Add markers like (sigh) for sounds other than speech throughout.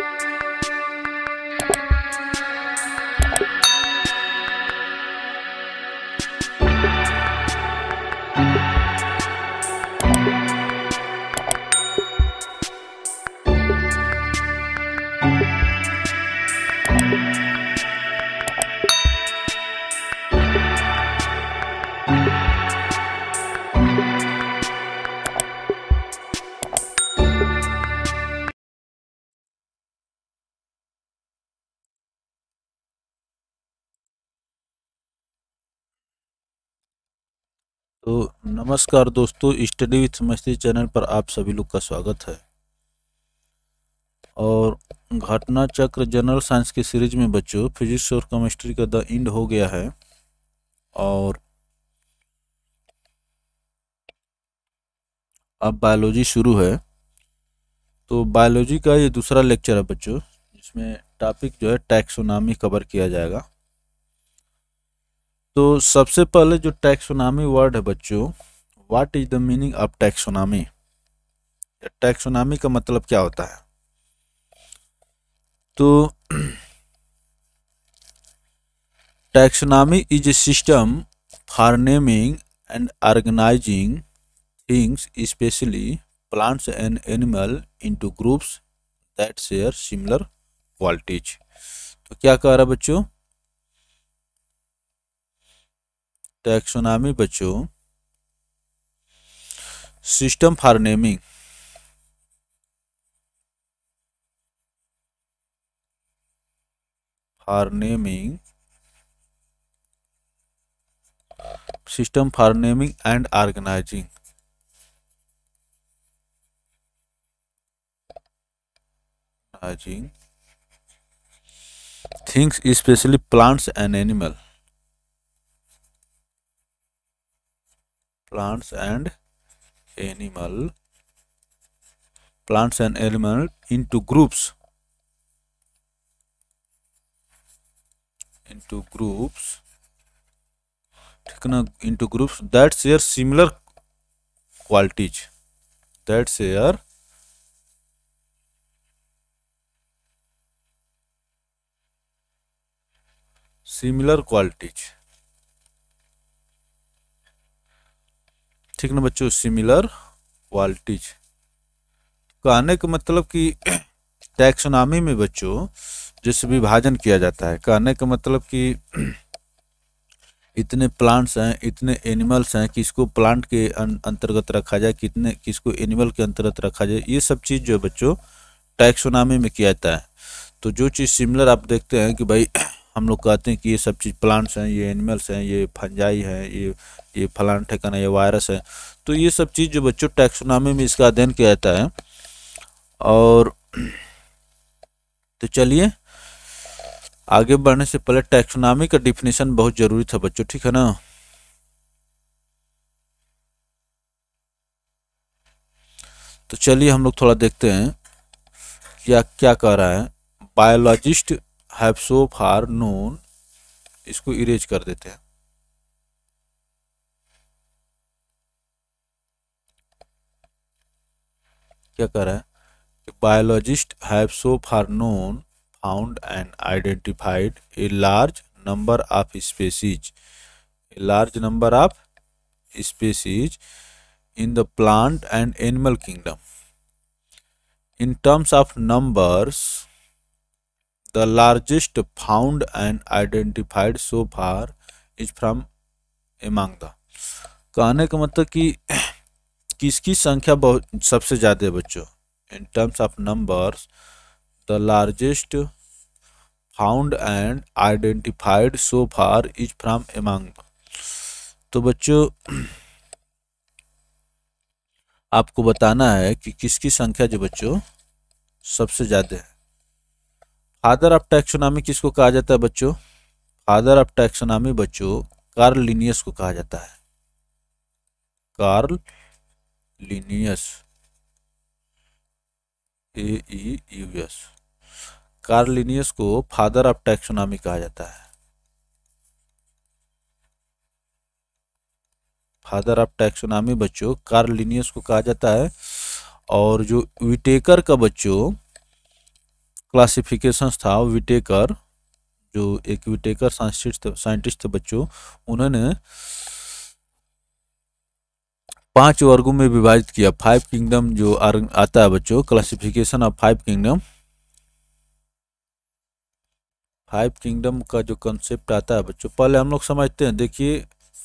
Thank you. नमस्कार दोस्तों study with समस्ती channel पर आप सभी लोग का स्वागत है और घटना चक्र जनरल साइंस की सीरीज में बच्चों फिजिक्स और केमिस्ट्री का द इंड हो गया है और अब बायोलॉजी शुरू है तो बायोलॉजी का ये दूसरा लेक्चर है बच्चों जिसमें टॉपिक जो है टैक्सोनामी कवर किया जाएगा तो सबसे पहले जो टैक्सोनामी वर्ड है बच्चों what is the meaning of taxonomy taxonomy का मतलब क्या होता है तो taxonomy is a system for naming and organizing things specially plants and animal into groups that share similar qualities तो क्या कह रहा बच्चों टैक्सोनॉमी बच्चों system for naming for naming system for naming and organizing organizing things especially plants and animal plants and animal plants and animal into groups into groups into groups that share similar qualities that share similar qualities ठीक ना बच्चों similar वाल्टिज तो कहने का मतलब कि taxonomy में बच्चों जैसे विभाजन किया जाता है कहने का मतलब कि इतने प्लांट्स हैं इतने एनिमल्स हैं किसको प्लांट के अं-, अंतर्गत रखा जाए कितने किसको एनिमल के अंतर्गत रखा जाए ये सब चीज़ जो है बच्चों टैक्सोनॉमी में किया जाता है तो जो चीज़ सिमिलर आप देखते हैं कि भाई हम लोग कहते हैं कि ये सब चीज़ प्लांट्स हैं ये एनिमल्स हैं ये फंजाई है ये ये फलान है ये वायरस है तो ये सब चीज़ जो बच्चों टैक्सोनॉमी में इसका अध्ययन किया जाता है और तो चलिए आगे बढ़ने से पहले टैक्सोनॉमी का डिफिनेशन बहुत ज़रूरी था बच्चों ठीक है ना तो चलिए हम लोग थोड़ा देखते हैं क्या क्या कह रहा है biologist have so far known इसको इरेज कर देते हैं क्या कर रहे है कि biologist have so far known found and identified a large number of species a large number of species in the plant and animal kingdom in terms of numbers the largest found and identified so far is from among the कहने का मतलब कि किसकी संख्या बहुत सबसे ज़्यादा है बच्चों in terms of numbers the largest found and identified so far is from among तो बच्चों आपको बताना है कि किसकी संख्या जो बच्चों सबसे ज़्यादा है फादर ऑफ टैक्सोनॉमी किसको कहा जाता है बच्चों फादर ऑफ टैक्सोनॉमी बच्चों कार्ल लिनियस को कहा जाता है Carl Linnaeus A E U S Carl Linnaeus को फादर ऑफ टैक्सोनॉमी कहा जाता है फादर ऑफ टैक्सोनॉमी बच्चों कार्ल लिनियस को कहा जाता है और जो विटेकर का बच्चों क्लासिफिकेशन था विटेकर जो एक विटेकर साइंटिस्ट साइंटिस्ट थे बच्चों उन्होंने पांच वर्गों में विभाजित किया फाइव किंगडम जो आता है बच्चों classification of five kingdom five kingdom का जो कंसेप्ट आता है बच्चों पहले हम लोग समझते हैं देखिए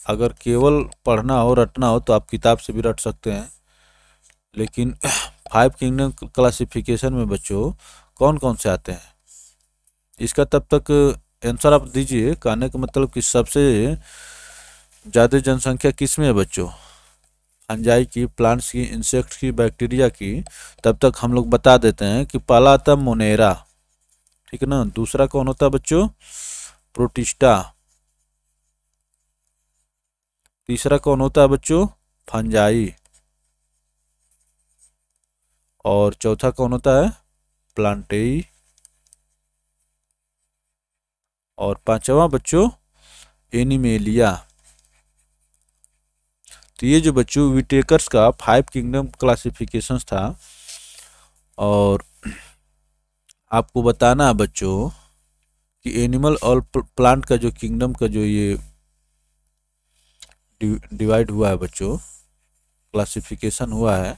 अगर केवल पढ़ना हो रटना हो तो आप किताब से भी रट सकते हैं लेकिन फाइव किंगडम क्लासिफिकेशन में बच्चों कौन कौन से आते हैं इसका तब तक आंसर आप दीजिए कहने का मतलब कि सबसे ज़्यादा जनसंख्या किस में है बच्चों फंजाई की प्लांट्स की इंसेक्ट की बैक्टीरिया की तब तक हम लोग बता देते हैं कि पहला आता मोनेरा ठीक है ना दूसरा कौन होता है बच्चों प्रोटिस्टा तीसरा कौन होता है बच्चों फंजाई और चौथा कौन होता है प्लांटेई और पांचवा बच्चों एनिमेलिया तो ये जो बच्चों विटेकर्स का फाइव किंगडम क्लासिफिकेशन था और आपको बताना है बच्चों कि एनिमल और प्लांट का जो किंगडम का जो ये डिवाइड हुआ है बच्चों क्लासिफिकेशन हुआ है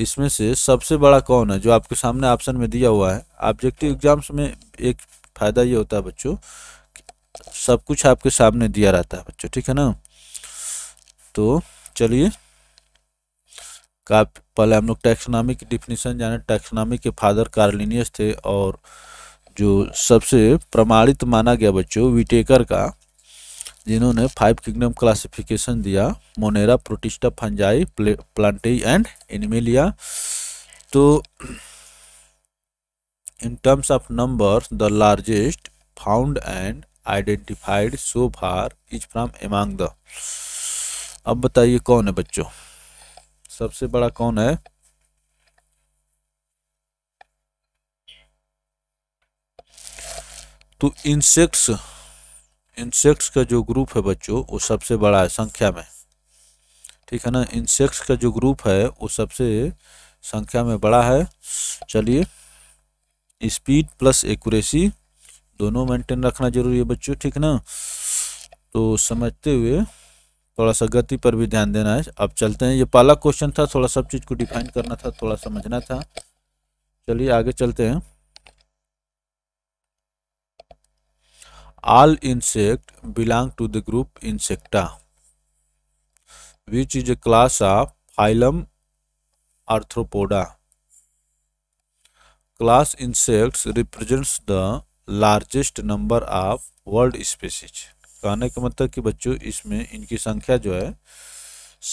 इसमें से सबसे बड़ा कौन है जो आपके सामने ऑप्शन में दिया हुआ है ऑब्जेक्टिव एग्जाम्स में एक फ़ायदा ये होता है बच्चों सब कुछ आपके सामने दिया रहता है बच्चों ठीक है ना तो चलिए काफ़ी पहले हम लोग टैक्सनामी की डिफिनीसन जाने टैक्सनामी के फादर कार्लिनियस थे और जो सबसे प्रमाणित माना गया बच्चों विटेकर का जिन्होंने फाइव किंगडम क्लासिफिकेशन दिया Monera Protista Fungi Plantae and Animalia तो in terms of number the largest found and identified so far is from among the अब बताइए कौन है बच्चों सबसे बड़ा कौन है तो इंसेक्ट्स इंसेक्ट्स का जो ग्रुप है बच्चों वो सबसे बड़ा है संख्या में ठीक है ना इंसेक्ट्स का जो ग्रुप है वो सबसे संख्या में बड़ा है चलिए स्पीड प्लस एक्यूरेसी दोनों मेंटेन रखना जरूरी है बच्चों ठीक ना तो समझते हुए थोड़ा सा गति पर भी ध्यान देना है अब चलते हैं ये पहला क्वेश्चन था थोड़ा सब चीज़ को डिफाइन करना था थोड़ा समझना था चलिए आगे चलते हैं all insect belong to the group insecta which is a class of phylum arthropoda class insects represents the largest number of world species कहने का मतलब कि बच्चों इसमें इनकी संख्या जो है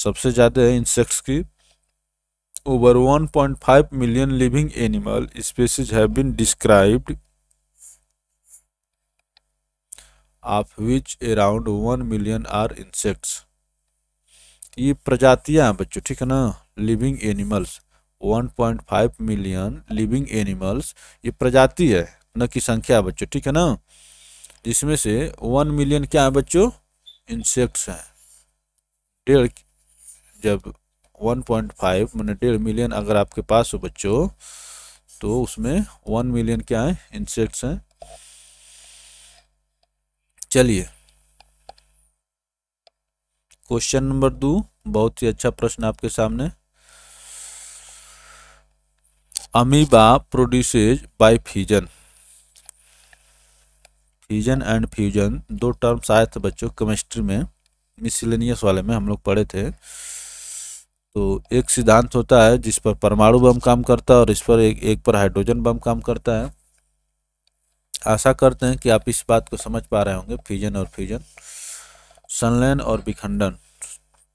सबसे ज़्यादा है इंसेक्ट्स की over 1.5 million living animal species have been described of which around one million are insects ये प्रजातियाँ हैं बच्चों ठीक है ना living animals 1.5 million living animals ये प्रजाति है न कि संख्या बच्चों ठीक है ना जिसमें से वन मिलियन क्या है बच्चों इंसेक्ट्स हैं डेढ़ जब 1.5 पॉइंट मैंने डेढ़ मिलियन अगर आपके पास हो बच्चों तो उसमें वन मिलियन क्या है इंसेक्ट्स हैं चलिए क्वेश्चन नंबर दो बहुत ही अच्छा प्रश्न आपके सामने amoeba produces by fusion fusion and fusion दो टर्म्स आए थे बच्चों केमिस्ट्री में मिसिलेनियस वाले में हम लोग पढ़े थे तो एक सिद्धांत होता है जिस पर परमाणु बम काम करता है और इस पर एक एक पर हाइड्रोजन बम काम करता है आशा करते हैं कि आप इस बात को समझ पा रहे होंगे फ्यूजन और फ्यूजन संलयन और विखंडन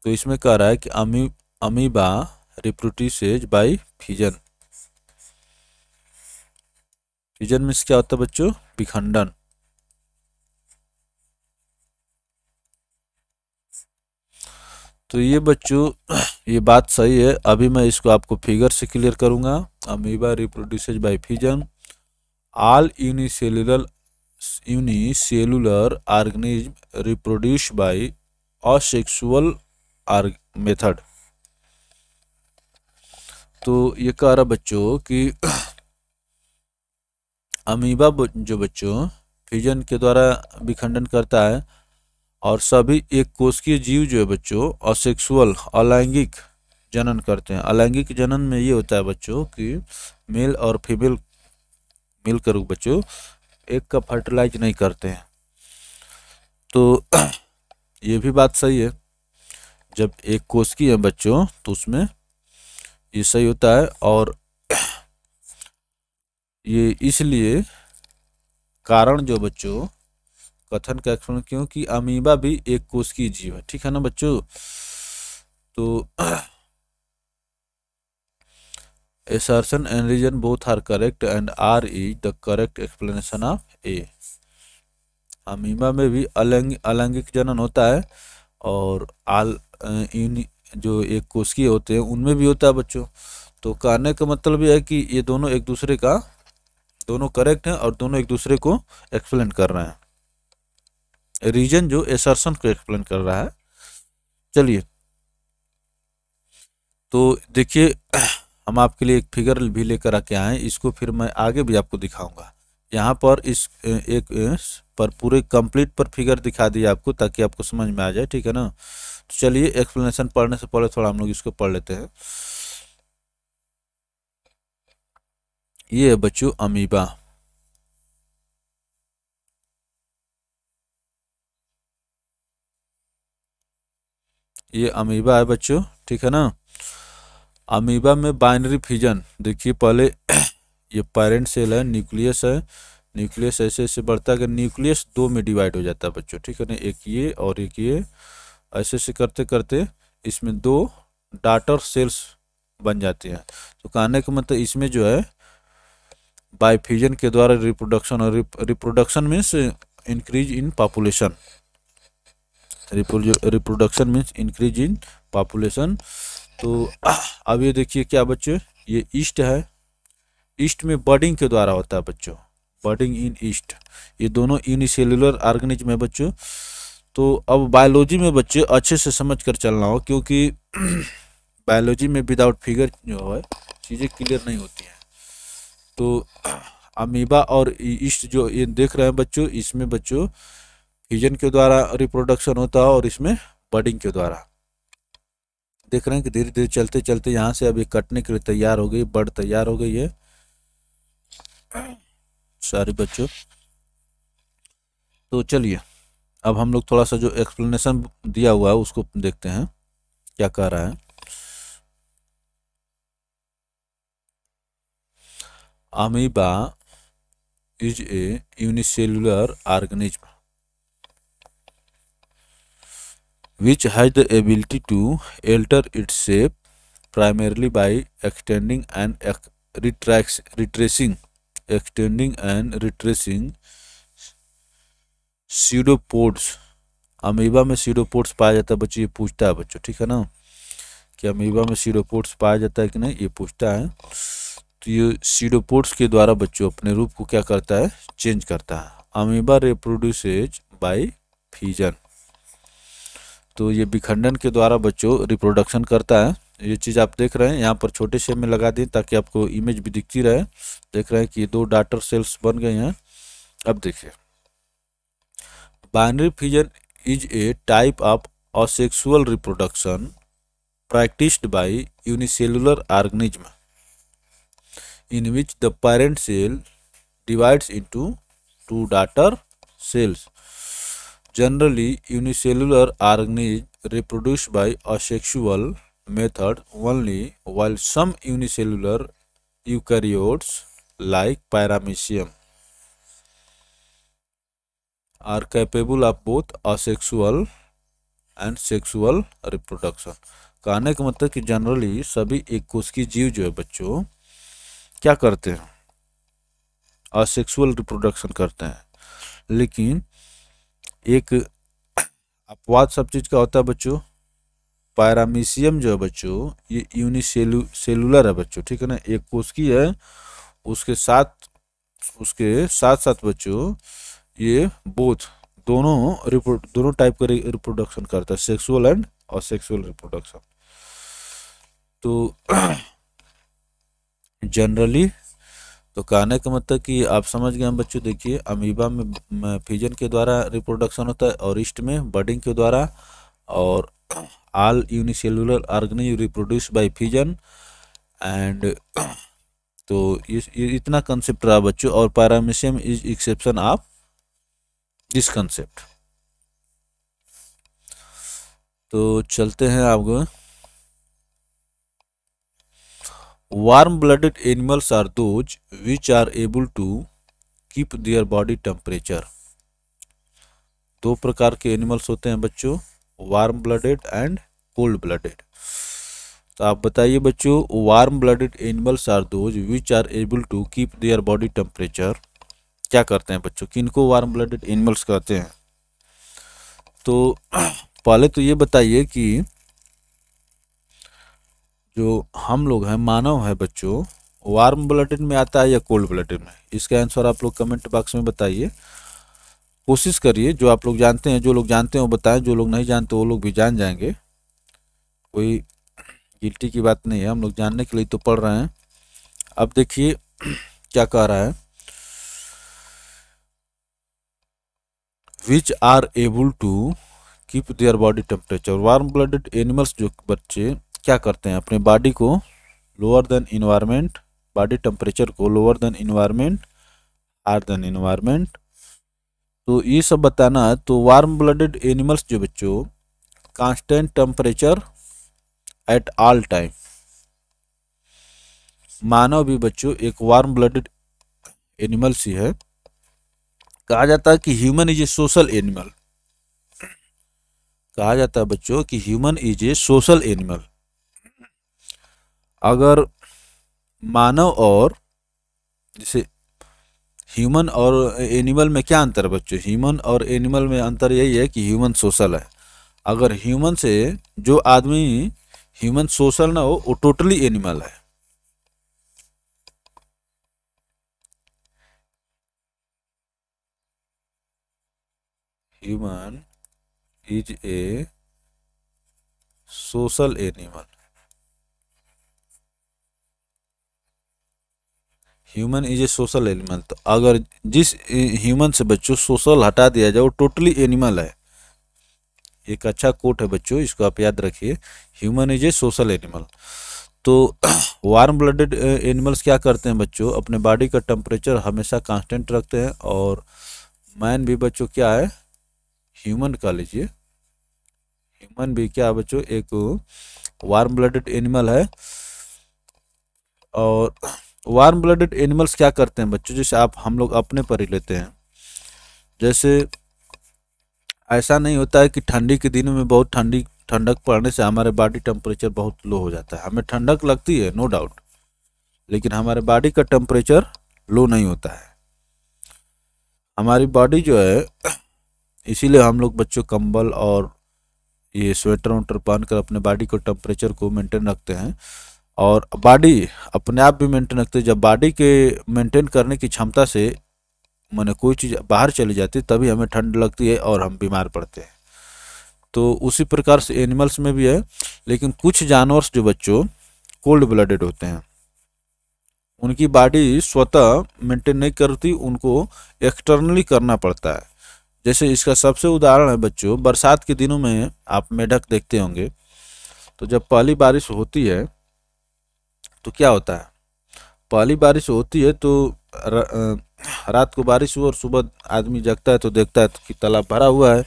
तो इसमें कह रहा है कि अमी amoeba reproduces by fusion fusion means क्या होता है बच्चों विखंडन तो ये बच्चों ये बात सही है अभी मैं इसको आपको फिगर से क्लियर करूंगा amoeba reproduces by fission All unicellular unicellular organisms reproduce by asexual method. तो ये कह रहा बच्चों कि (clears throat) अमीबा जो बच्चों फिजन के द्वारा विखंडन करता है और सभी एक कोशिकीय जीव जो है बच्चों असेक्सुअल अलैंगिक जनन करते हैं अलैंगिक जनन में ये होता है बच्चों कि मेल और फीमेल मिलकर बच्चों एक का फर्टिलाइज नहीं करते हैं तो (clears throat) ये भी बात सही है जब एक कोश की है बच्चों तो उसमें ये सही होता है और (clears throat) ये इसलिए कारण जो बच्चों कथन का एक्सप्लेन क्योंकि अमीबा भी एक कोश की जीव है ठीक है ना बच्चों तो (clears throat) assertion and reason both are correct and R is the correct explanation of A अमीमा में भी अलैंग अलैंगिक जनन होता है और आल इन जो एक कोशिकीय होते हैं उनमें भी होता है बच्चों तो कहने का मतलब यह है कि ये दोनों एक दूसरे का दोनों करेक्ट हैं और दोनों एक दूसरे को एक्सप्लेन कर रहे हैं रीजन जो एसर्सन को एक्सप्लेन कर रहा है चलिए तो देखिए हम आपके लिए एक फिगर भी लेकर आके आए इसको फिर मैं आगे भी आपको दिखाऊंगा यहाँ पर इस एक इस पर पूरे कंप्लीट पर फिगर दिखा दिए आपको ताकि आपको समझ में आ जाए ठीक है ना तो चलिए एक्सप्लेनेशन पढ़ने से पहले थोड़ा हम लोग इसको पढ़ लेते हैं ये है बच्चों अमीबा ये अमीबा है बच्चों ठीक है ना अमीबा में बाइनरी फिजन देखिए पहले (coughs) ये पेरेंट सेल है न्यूक्लियस है न्यूक्लियस ऐसे ऐसे बढ़ता है कि न्यूक्लियस दो में डिवाइड हो जाता है बच्चों ठीक है ना एक ये और एक ये ऐसे ऐसे करते करते इसमें दो डाटर सेल्स बन जाते हैं तो कहने का मतलब इसमें जो है बाईफ्यूजन के द्वारा रिप्रोडक्शन और reproduction means increase in population reproduction means increase in population तो अब ये देखिए क्या बच्चों ये ईस्ट है ईस्ट में बर्डिंग के द्वारा होता है बच्चों बर्डिंग इन ईस्ट ये दोनों यूनिसेलुलर ऑर्गेनिज्म है बच्चों तो अब बायोलॉजी में बच्चे अच्छे से समझ कर चलना हो क्योंकि बायोलॉजी (clears throat) में विदाउट फिगर जो है चीज़ें क्लियर नहीं होती हैं तो अमीबा (clears throat) और ईस्ट जो ये देख रहे हैं बच्चों इसमें बच्चों फिजन के द्वारा रिप्रोडक्शन होता है और इसमें बर्डिंग के द्वारा देख रहे हैं कि धीरे धीरे चलते चलते यहाँ से अभी कटने के लिए तैयार हो गई बर्ड तैयार हो गई है सारे बच्चों तो चलिए अब हम लोग थोड़ा सा जो एक्सप्लेनेशन दिया हुआ है उसको देखते हैं क्या कह रहा है amoeba is a unicellular organism which has the ability to alter its shape primarily by extending and retracts, retracing extending and retracing pseudopods amoeba में सीडोपोड्स पाया जाता है बच्चों ये पूछता है बच्चों ठीक है ना कि अमीबा में सीडोपोड्स पाया जाता है कि नहीं ये पूछता है तो ये सीडोपोर्ट्स के द्वारा बच्चों अपने रूप को क्या करता है चेंज करता है अमीबा रिप्रोड्यूसेज बाय फीजन तो ये विखंडन के द्वारा बच्चों रिप्रोडक्शन करता है ये चीज़ आप देख रहे हैं यहाँ पर छोटे से में लगा दें ताकि आपको इमेज भी दिखती रहे देख रहे हैं कि दो डाटर सेल्स बन गए हैं अब देखिए binary fission is a type of asexual reproduction practice by unicellular organism in which the parent cell divides into two daughter cells Generally, unicellular organisms reproduce by asexual method only, while some unicellular eukaryotes like Paramecium are capable of both asexual and sexual reproduction कहने का मतलब कि generally सभी एक कोशिकीय जीव जो है बच्चों क्या करते हैं असेक्सुअल रिप्रोडक्शन करते हैं लेकिन एक अपवाद सब चीज़ का होता है बच्चों पैरामीशियम जो है बच्चों ये यूनिसेलू सेलुलर है बच्चों ठीक है ना एक कोशकी है उसके साथ उसके साथ साथ बच्चों ये बोथ दोनों दोनों टाइप का रिप्रोडक्शन करता है सेक्सुअल एंड और सेक्सुअल रिप्रोडक्शन तो जनरली (clears throat) तो कहने का मतलब कि आप समझ गए हम बच्चों देखिए अमीबा में फिजन के द्वारा रिप्रोडक्शन होता है और ईस्ट में बर्डिंग के द्वारा और all unicellular organisms reproduce by fission and तो ये, इतना कंसेप्ट रहा बच्चों और paramecium is exception of this concept तो चलते हैं आप Warm-blooded animals are those which are able to keep their body temperature. दो प्रकार के एनिमल्स होते हैं बच्चों warm blooded and cold blooded तो आप बताइए बच्चों warm blooded animals are those which are able to keep their body temperature क्या करते हैं बच्चों किनको वार्म ब्लडेड एनिमल्स कहते हैं तो (clears throat) पहले तो ये बताइए कि जो हम लोग हैं मानव है बच्चों वार्म बुलेटिन में आता है या कोल्ड बुलेटिन में इसका आंसर आप लोग कमेंट बॉक्स में बताइए कोशिश करिए जो आप लोग जानते हैं जो लोग जानते हैं वो बताएं जो लोग नहीं जानते वो लोग भी जान जाएंगे कोई गिल्टी की बात नहीं है हम लोग जानने के लिए तो पढ़ रहे हैं अब देखिए (clears throat) क्या कह रहा है which are able to keep their body temperature warm blooded animals जो बच्चे क्या करते हैं अपने बॉडी को lower than environment body temperature को lower than environment higher than environment तो ये सब बताना है तो वार्म ब्लडेड एनिमल्स जो बच्चों constant temperature at all time मानव भी बच्चों एक वार्म ब्लडेड एनिमल्स ही है कहा जाता है कि human is a social animal कहा जाता है बच्चों कि human is a social animal अगर मानव और जैसे ह्यूमन और एनिमल में क्या अंतर है बच्चों ह्यूमन और एनिमल में अंतर यही है कि ह्यूमन सोशल है अगर ह्यूमन से जो आदमी ह्यूमन सोशल ना हो वो टोटली एनिमल है human is a social animal human is a social animal तो अगर जिस ह्यूमन से बच्चों सोशल हटा दिया जाए वो टोटली एनिमल है एक अच्छा कोट है बच्चों इसको आप याद रखिए ह्यूमन इज तो (clears throat) ए सोशल एनिमल तो वार्म ब्लडेड एनिमल्स क्या करते हैं बच्चों अपने बॉडी का टेम्परेचर हमेशा कांस्टेंट रखते हैं और मैन भी बच्चों क्या है ह्यूमन कह लीजिए ह्यूमन भी क्या है बच्चों एक वार्म ब्लडेड एनिमल है और वार्म ब्लडेड एनिमल्स क्या करते हैं बच्चों जैसे आप हम लोग अपने पर ही लेते हैं जैसे ऐसा नहीं होता है कि ठंडी के दिनों में बहुत ठंडी ठंडक पड़ने से हमारे बॉडी टेम्परेचर बहुत लो हो जाता है हमें ठंडक लगती है नो डाउट लेकिन हमारे बॉडी का टेम्परेचर लो नहीं होता है हमारी बॉडी जो है इसीलिए हम लोग बच्चों कंबल और ये स्वेटर वेटर पहनकर अपने बॉडी को टेम्परेचर को मेंटेन रखते हैं और बॉडी अपने आप भी मेंटेन रखते जब बॉडी के मेंटेन करने की क्षमता से मैंने कोई चीज़ बाहर चली जाती है तभी हमें ठंड लगती है और हम बीमार पड़ते हैं तो उसी प्रकार से एनिमल्स में भी है लेकिन कुछ जानवर जो बच्चों कोल्ड ब्लडेड होते हैं उनकी बॉडी स्वतः मेंटेन नहीं करती उनको एक्सटर्नली करना पड़ता है जैसे इसका सबसे उदाहरण है बच्चों बरसात के दिनों में आप मेढक देखते होंगे तो जब पहली बारिश होती है तो क्या होता है पहली बारिश होती है तो र, रात को बारिश हुआ और सुबह आदमी जगता है तो देखता है कि तालाब भरा हुआ है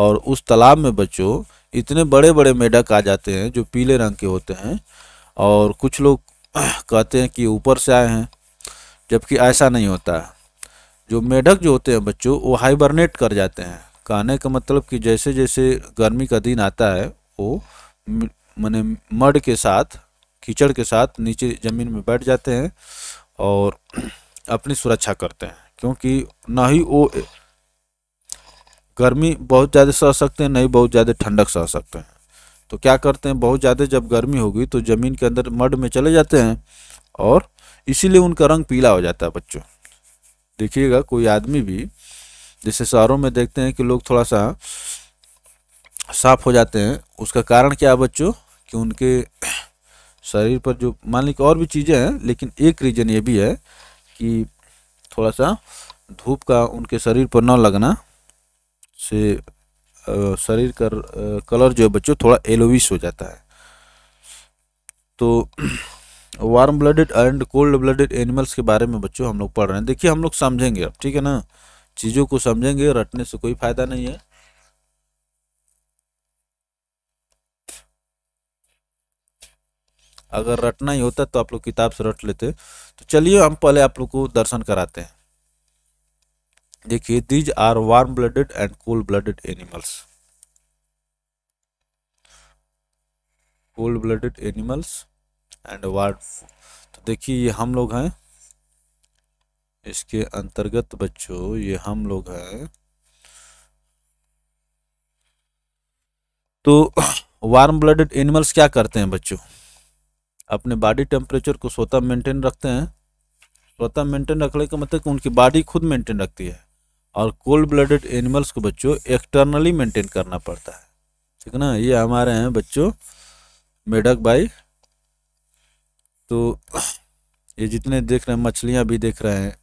और उस तालाब में बच्चों इतने बड़े बड़े मेढक आ जाते हैं जो पीले रंग के होते हैं और कुछ लोग कहते हैं कि ऊपर से आए हैं जबकि ऐसा नहीं होता जो मेढक जो होते हैं बच्चों वो हाइबरनेट कर जाते हैं कहने का मतलब कि जैसे जैसे गर्मी का दिन आता है वो मैंने मड के साथ कीचड़ के साथ नीचे ज़मीन में बैठ जाते हैं और (clears throat) अपनी सुरक्षा करते हैं क्योंकि ना ही वो गर्मी बहुत ज़्यादा सह सकते हैं ना ही बहुत ज़्यादा ठंडक सह सकते हैं तो क्या करते हैं बहुत ज़्यादा जब गर्मी होगी तो ज़मीन के अंदर मड में चले जाते हैं और इसीलिए उनका रंग पीला हो जाता है बच्चों देखिएगा कोई आदमी भी जैसे शहरों में देखते हैं कि लोग थोड़ा सा साफ हो जाते हैं उसका कारण क्या है बच्चों कि उनके शरीर पर जो मान लीजिए और भी चीज़ें हैं लेकिन एक रीज़न ये भी है कि थोड़ा सा धूप का उनके शरीर पर न लगना से शरीर का कलर जो है बच्चों थोड़ा एलोविश हो जाता है तो warm blooded and cold blooded animals के बारे में बच्चों हम लोग पढ़ रहे हैं देखिए हम लोग समझेंगे अब ठीक है ना चीज़ों को समझेंगे रटने से कोई फ़ायदा नहीं है अगर रटना ही होता तो आप लोग किताब से रट लेते तो चलिए हम पहले आप लोग को दर्शन कराते हैं देखिए these are warm blooded and cold blooded animals cold blooded animals and warm तो देखिए ये हम लोग हैं इसके अंतर्गत बच्चों ये हम लोग हैं तो वार्म ब्लडेड एनिमल्स क्या करते हैं बच्चों अपने बॉडी टेम्परेचर को स्वतः मेंटेन रखते हैं स्वतः मेंटेन रखने का मतलब कि उनकी बॉडी खुद मेंटेन रखती है और कोल्ड ब्लडेड एनिमल्स को बच्चों एक्सटर्नली मेंटेन करना पड़ता है ठीक है ना ये हमारे हैं बच्चों मेढक भाई तो ये जितने देख रहे हैं मछलियाँ भी देख रहे हैं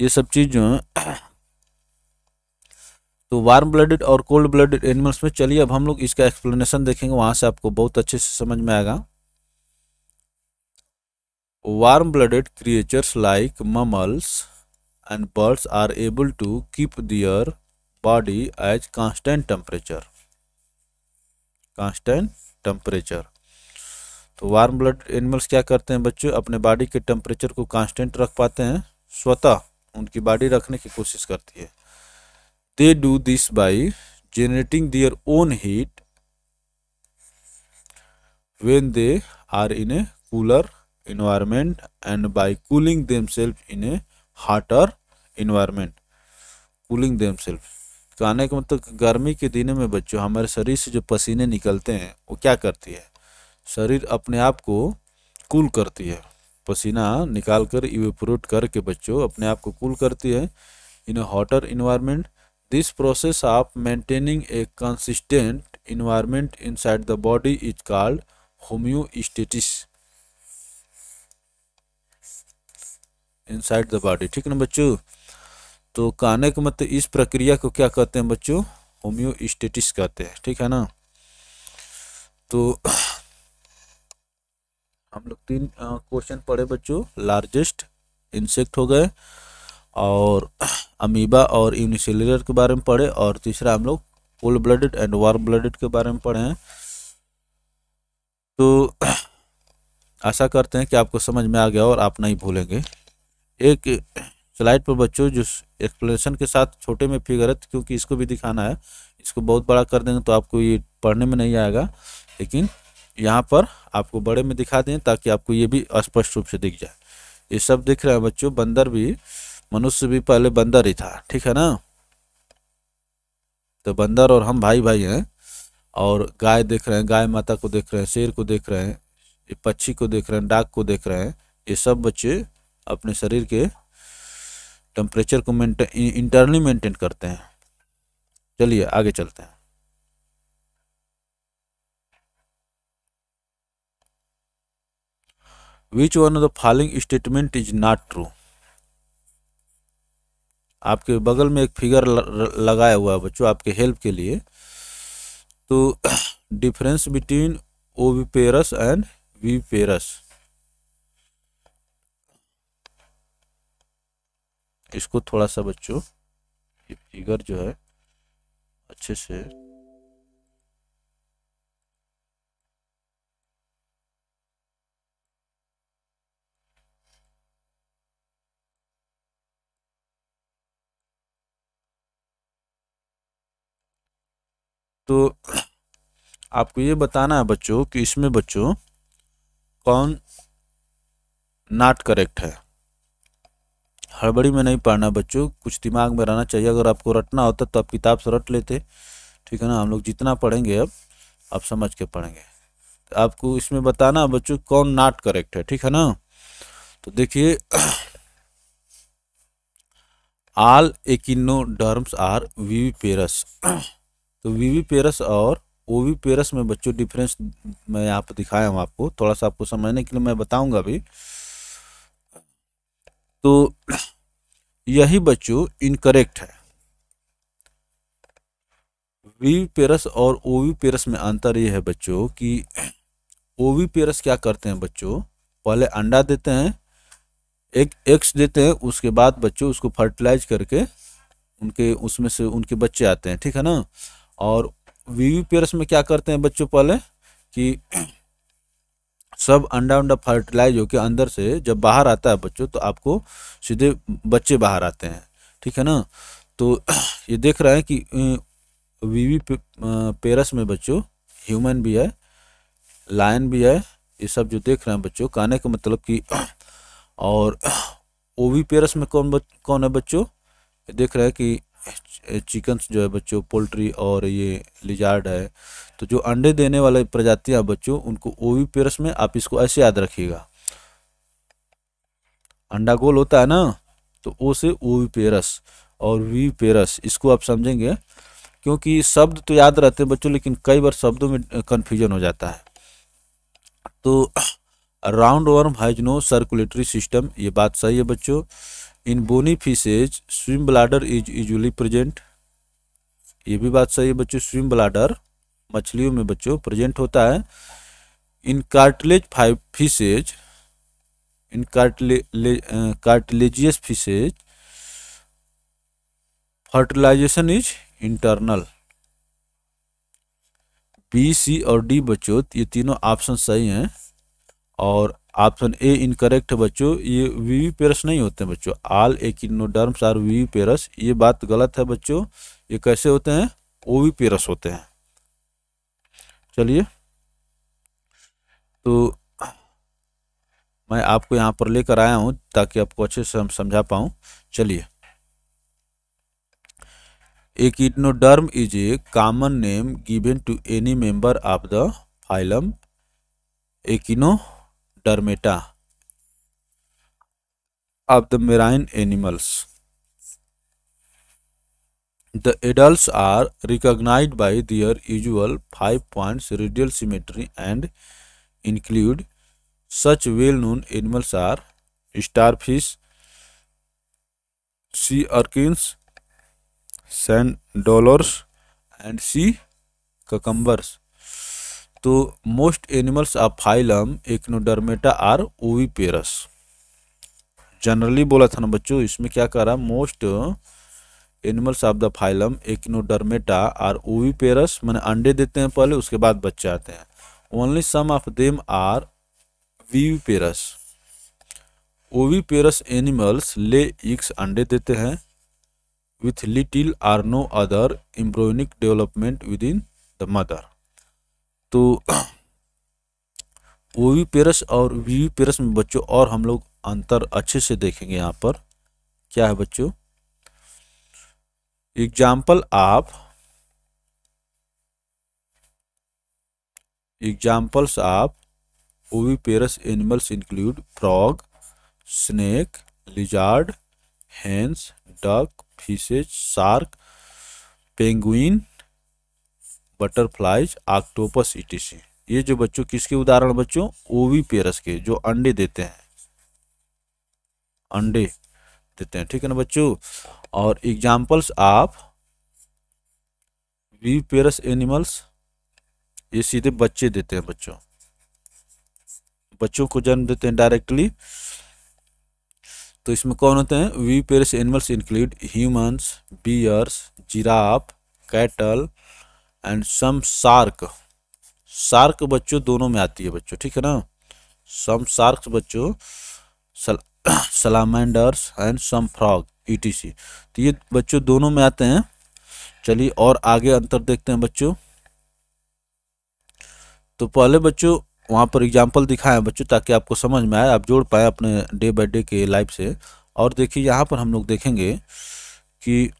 ये सब चीज़ जो है तो वार्म ब्लडेड और कोल्ड ब्लडेड एनिमल्स में चलिए अब हम लोग इसका एक्सप्लेनेशन देखेंगे वहाँ से आपको बहुत अच्छे से समझ में आएगा warm blooded creatures like mammals and birds are able to keep their body at constant temperature constant temperature तो वार्म ब्लड एनिमल्स क्या करते हैं बच्चों अपने बॉडी के टेम्परेचर को कांस्टेंट रख पाते हैं स्वतः उनकी बॉडी रखने की कोशिश करती है they do this by generating their own heat when they are in a cooler environment and by cooling themselves in a hotter environment cooling themselves तो आने का मतलब गर्मी के दिनों में बच्चों हमारे शरीर से जो पसीने निकलते हैं वो क्या करती है शरीर अपने आप को कूल करती है पसीना निकाल कर इवेपोरेट करके बच्चों अपने आप को कूल करती है in a hotter environment this process of maintaining a consistent environment inside the body is called homeostasis inside the body ठीक है ना बच्चों तो कहने का मतलब इस प्रक्रिया को क्या कहते हैं बच्चों होम्योस्टेटिस कहते हैं ठीक है ना तो हम लोग तीन क्वेश्चन पढ़े बच्चों लार्जेस्ट इंसेक्ट हो गए और अमीबा और यूनिसेलर के बारे में पढ़े और तीसरा हम लोग cold blooded and warm blooded के बारे में पढ़े हैं तो आशा करते हैं कि आपको समझ में आ गया और आप नहीं भूलेंगे एक स्लाइड पर बच्चों जो एक्सप्लेनेशन के साथ छोटे में फिगर है क्योंकि इसको भी दिखाना है इसको बहुत बड़ा कर देंगे तो आपको ये पढ़ने में नहीं आएगा लेकिन यहाँ पर आपको बड़े में दिखा दें ताकि आपको ये भी स्पष्ट रूप से दिख जाए ये सब दिख रहा है बच्चों बंदर भी मनुष्य भी पहले बंदर ही था ठीक है ना तो बंदर और हम भाई भाई हैं और गाय देख रहे हैं गाय माता को देख रहे हैं शेर को देख रहे हैं पक्षी को देख रहे हैं डाक को देख रहे हैं ये सब बच्चे अपने शरीर के टेम्परेचर को मेंटे, इंटरनली मेंटेन करते हैं चलिए आगे चलते हैं which one of the following statement is not true आपके बगल में एक फिगर लगाया हुआ है बच्चों आपके हेल्प के लिए तो difference between oviparous and viviparous इसको थोड़ा सा बच्चों ये फिगर जो है अच्छे से तो आपको ये बताना है बच्चों कि इसमें बच्चों कौन नॉट करेक्ट है हड़बड़ी में नहीं पढ़ना बच्चों कुछ दिमाग में रहना चाहिए अगर आपको रटना होता तो आप किताब से रट लेते ठीक है ना हम लोग जितना पढ़ेंगे अब आप समझ के पढ़ेंगे तो आपको इसमें बताना बच्चों कौन नाट करेक्ट है ठीक है ना तो देखिए (clears throat) आल डर्म्स आर वीवी पेरस (clears throat) तो वीवी पेरस और ओवी पेरस में बच्चों डिफरेंस मैं यहाँ पर दिखाया हूँ आपको थोड़ा सा आपको समझने के लिए मैं बताऊँगा अभी तो यही बच्चों इनकरेक्ट है वी पेरस और ओवी पेरस में अंतर यह है बच्चों कि ओवी पेरस क्या करते हैं बच्चों पहले अंडा देते हैं एक एक्स देते हैं उसके बाद बच्चों उसको फर्टिलाइज करके उनके उसमें से उनके बच्चे आते हैं ठीक है ना और वीवी पेरस में क्या करते हैं बच्चों पहले कि सब अंडा अंडा फर्टिलाइज होकर अंदर से जब बाहर आता है बच्चों तो आपको सीधे बच्चे बाहर आते हैं ठीक है ना तो (clears throat) ये देख रहा है कि वीवी पे, पेरस में बच्चों ह्यूमन भी है लायन भी है ये सब जो देख रहे हैं बच्चों कहने का मतलब कि (clears throat) और (clears throat) ओवी पेरस में कौन बच, कौन है बच्चों देख रहे हैं कि चिकन्स जो है बच्चों पोल्ट्री और ये लिजार्ड है तो जो अंडे देने वाले प्रजातियां बच्चों उनको ओवी पेरस में आप इसको ऐसे याद रखिएगा अंडा गोल होता है ना तो ओ से ओवी पेरस और वी पेरस इसको आप समझेंगे क्योंकि शब्द तो याद रहते हैं बच्चों लेकिन कई बार शब्दों में कन्फ्यूजन हो जाता है तो round worm has no circulatory system ये बात सही है बच्चों in bony fishes swim bladder is usually present ये भी बात सही है बच्चों स्विम ब्लाडर मछलियों में बच्चों प्रेजेंट होता है in cartilage five fishes in cartilage cartilaginous fishes fertilization is internal B C और डी बच्चों ये तीनों ऑप्शन सही हैं और ऑप्शन ए इनकरेक्ट है बच्चों ये वीवी पेरस नहीं होते हैं बच्चों आल एकिनोडर्म्स आर वीवी पेरस ये बात गलत है बच्चों ये कैसे होते हैं ओवी पेरस होते हैं चलिए तो मैं आपको यहाँ पर लेकर आया हूँ ताकि आपको अच्छे से समझा पाऊँ चलिए echinoderm is a common name given to any member of the phylum echino dermata of the marine animals. The adults are recognized by their usual five points radial symmetry and include such well-known animals are starfish, sea urchins, sand dollars, and sea cucumbers. तो most animals of phylum echinodermata are oviparous generally बोला था ना बच्चों इसमें क्या कह रहा most animals of the phylum echinodermata are oviparous मैंने अंडे देते हैं पहले उसके बाद बच्चे आते हैं only some of them are viviparous oviparous animals lay eggs अंडे देते हैं with little or no other embryonic development within the mother तो ओवी पेरस और वीवी पेरस में बच्चों और हम लोग अंतर अच्छे से देखेंगे यहाँ पर क्या है बच्चों एग्जाम्पल आप एग्जाम्पल्स आप oviparous animals include frog snake lizard hens duck fishes shark penguin butterflies octopus etc ये जो बच्चों किसके उदाहरण बच्चों ओवी पेरस के जो अंडे देते हैं अंडे देते हैं ठीक है ना बच्चों और एग्जाम्पल्स आप वी पेरस एनिमल्स ये सीधे बच्चे देते हैं बच्चों बच्चों को जन्म देते हैं डायरेक्टली तो इसमें कौन होते हैं viviparous animals include humans bears giraffe cattle and some shark shark बच्चों दोनों में आती है बच्चों ठीक है ना सम सार्क बच्चों सल, salamanders and some frog etc तो ये बच्चों दोनों में आते हैं चलिए और आगे अंतर देखते हैं बच्चों तो पहले बच्चों वहाँ पर एग्जाम्पल दिखाए हैं बच्चों ताकि आपको समझ में आए आप जोड़ पाए अपने डे बाय डे के लाइफ से और देखिए यहाँ पर हम लोग देखेंगे कि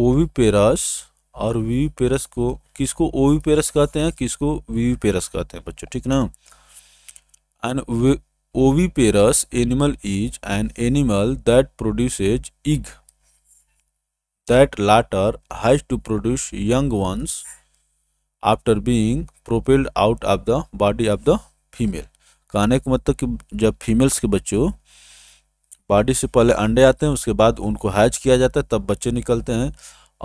ओविपेरस और वीवीपेरस को किसको ओविपेरस कहते हैं किसको वीवीपेरस कहते हैं बच्चों ठीक ना and oviparous animal is an animal that produces egg that later has to produce young ones after being propelled out of the body of the female कहने का मतलब कि जब फीमेल्स के बच्चों बाडी से पहले अंडे आते हैं उसके बाद उनको हैच किया जाता है तब बच्चे निकलते हैं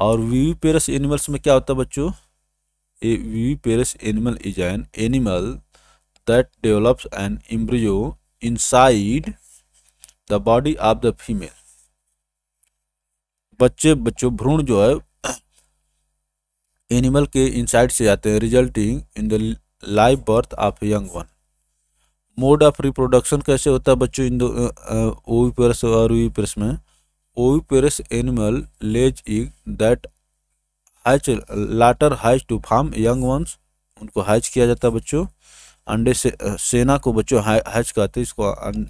और वी पेरस एनिमल्स में क्या होता है बच्चों a viviparous animal is an animal that develops an embryo inside the body of the female बच्चे बच्चों भ्रूण जो है एनिमल के इनसाइड से आते हैं resulting in the live birth of young one mode of reproduction कैसे होता है बच्चों इन दो ओवीपेरस और ओवीपेरस में oviparous animal lays egg that hatch later hatch to form young ones उनको हैच किया जाता है बच्चों अंडे से सेना को बच्चों हैच कहते हैं इसको अं,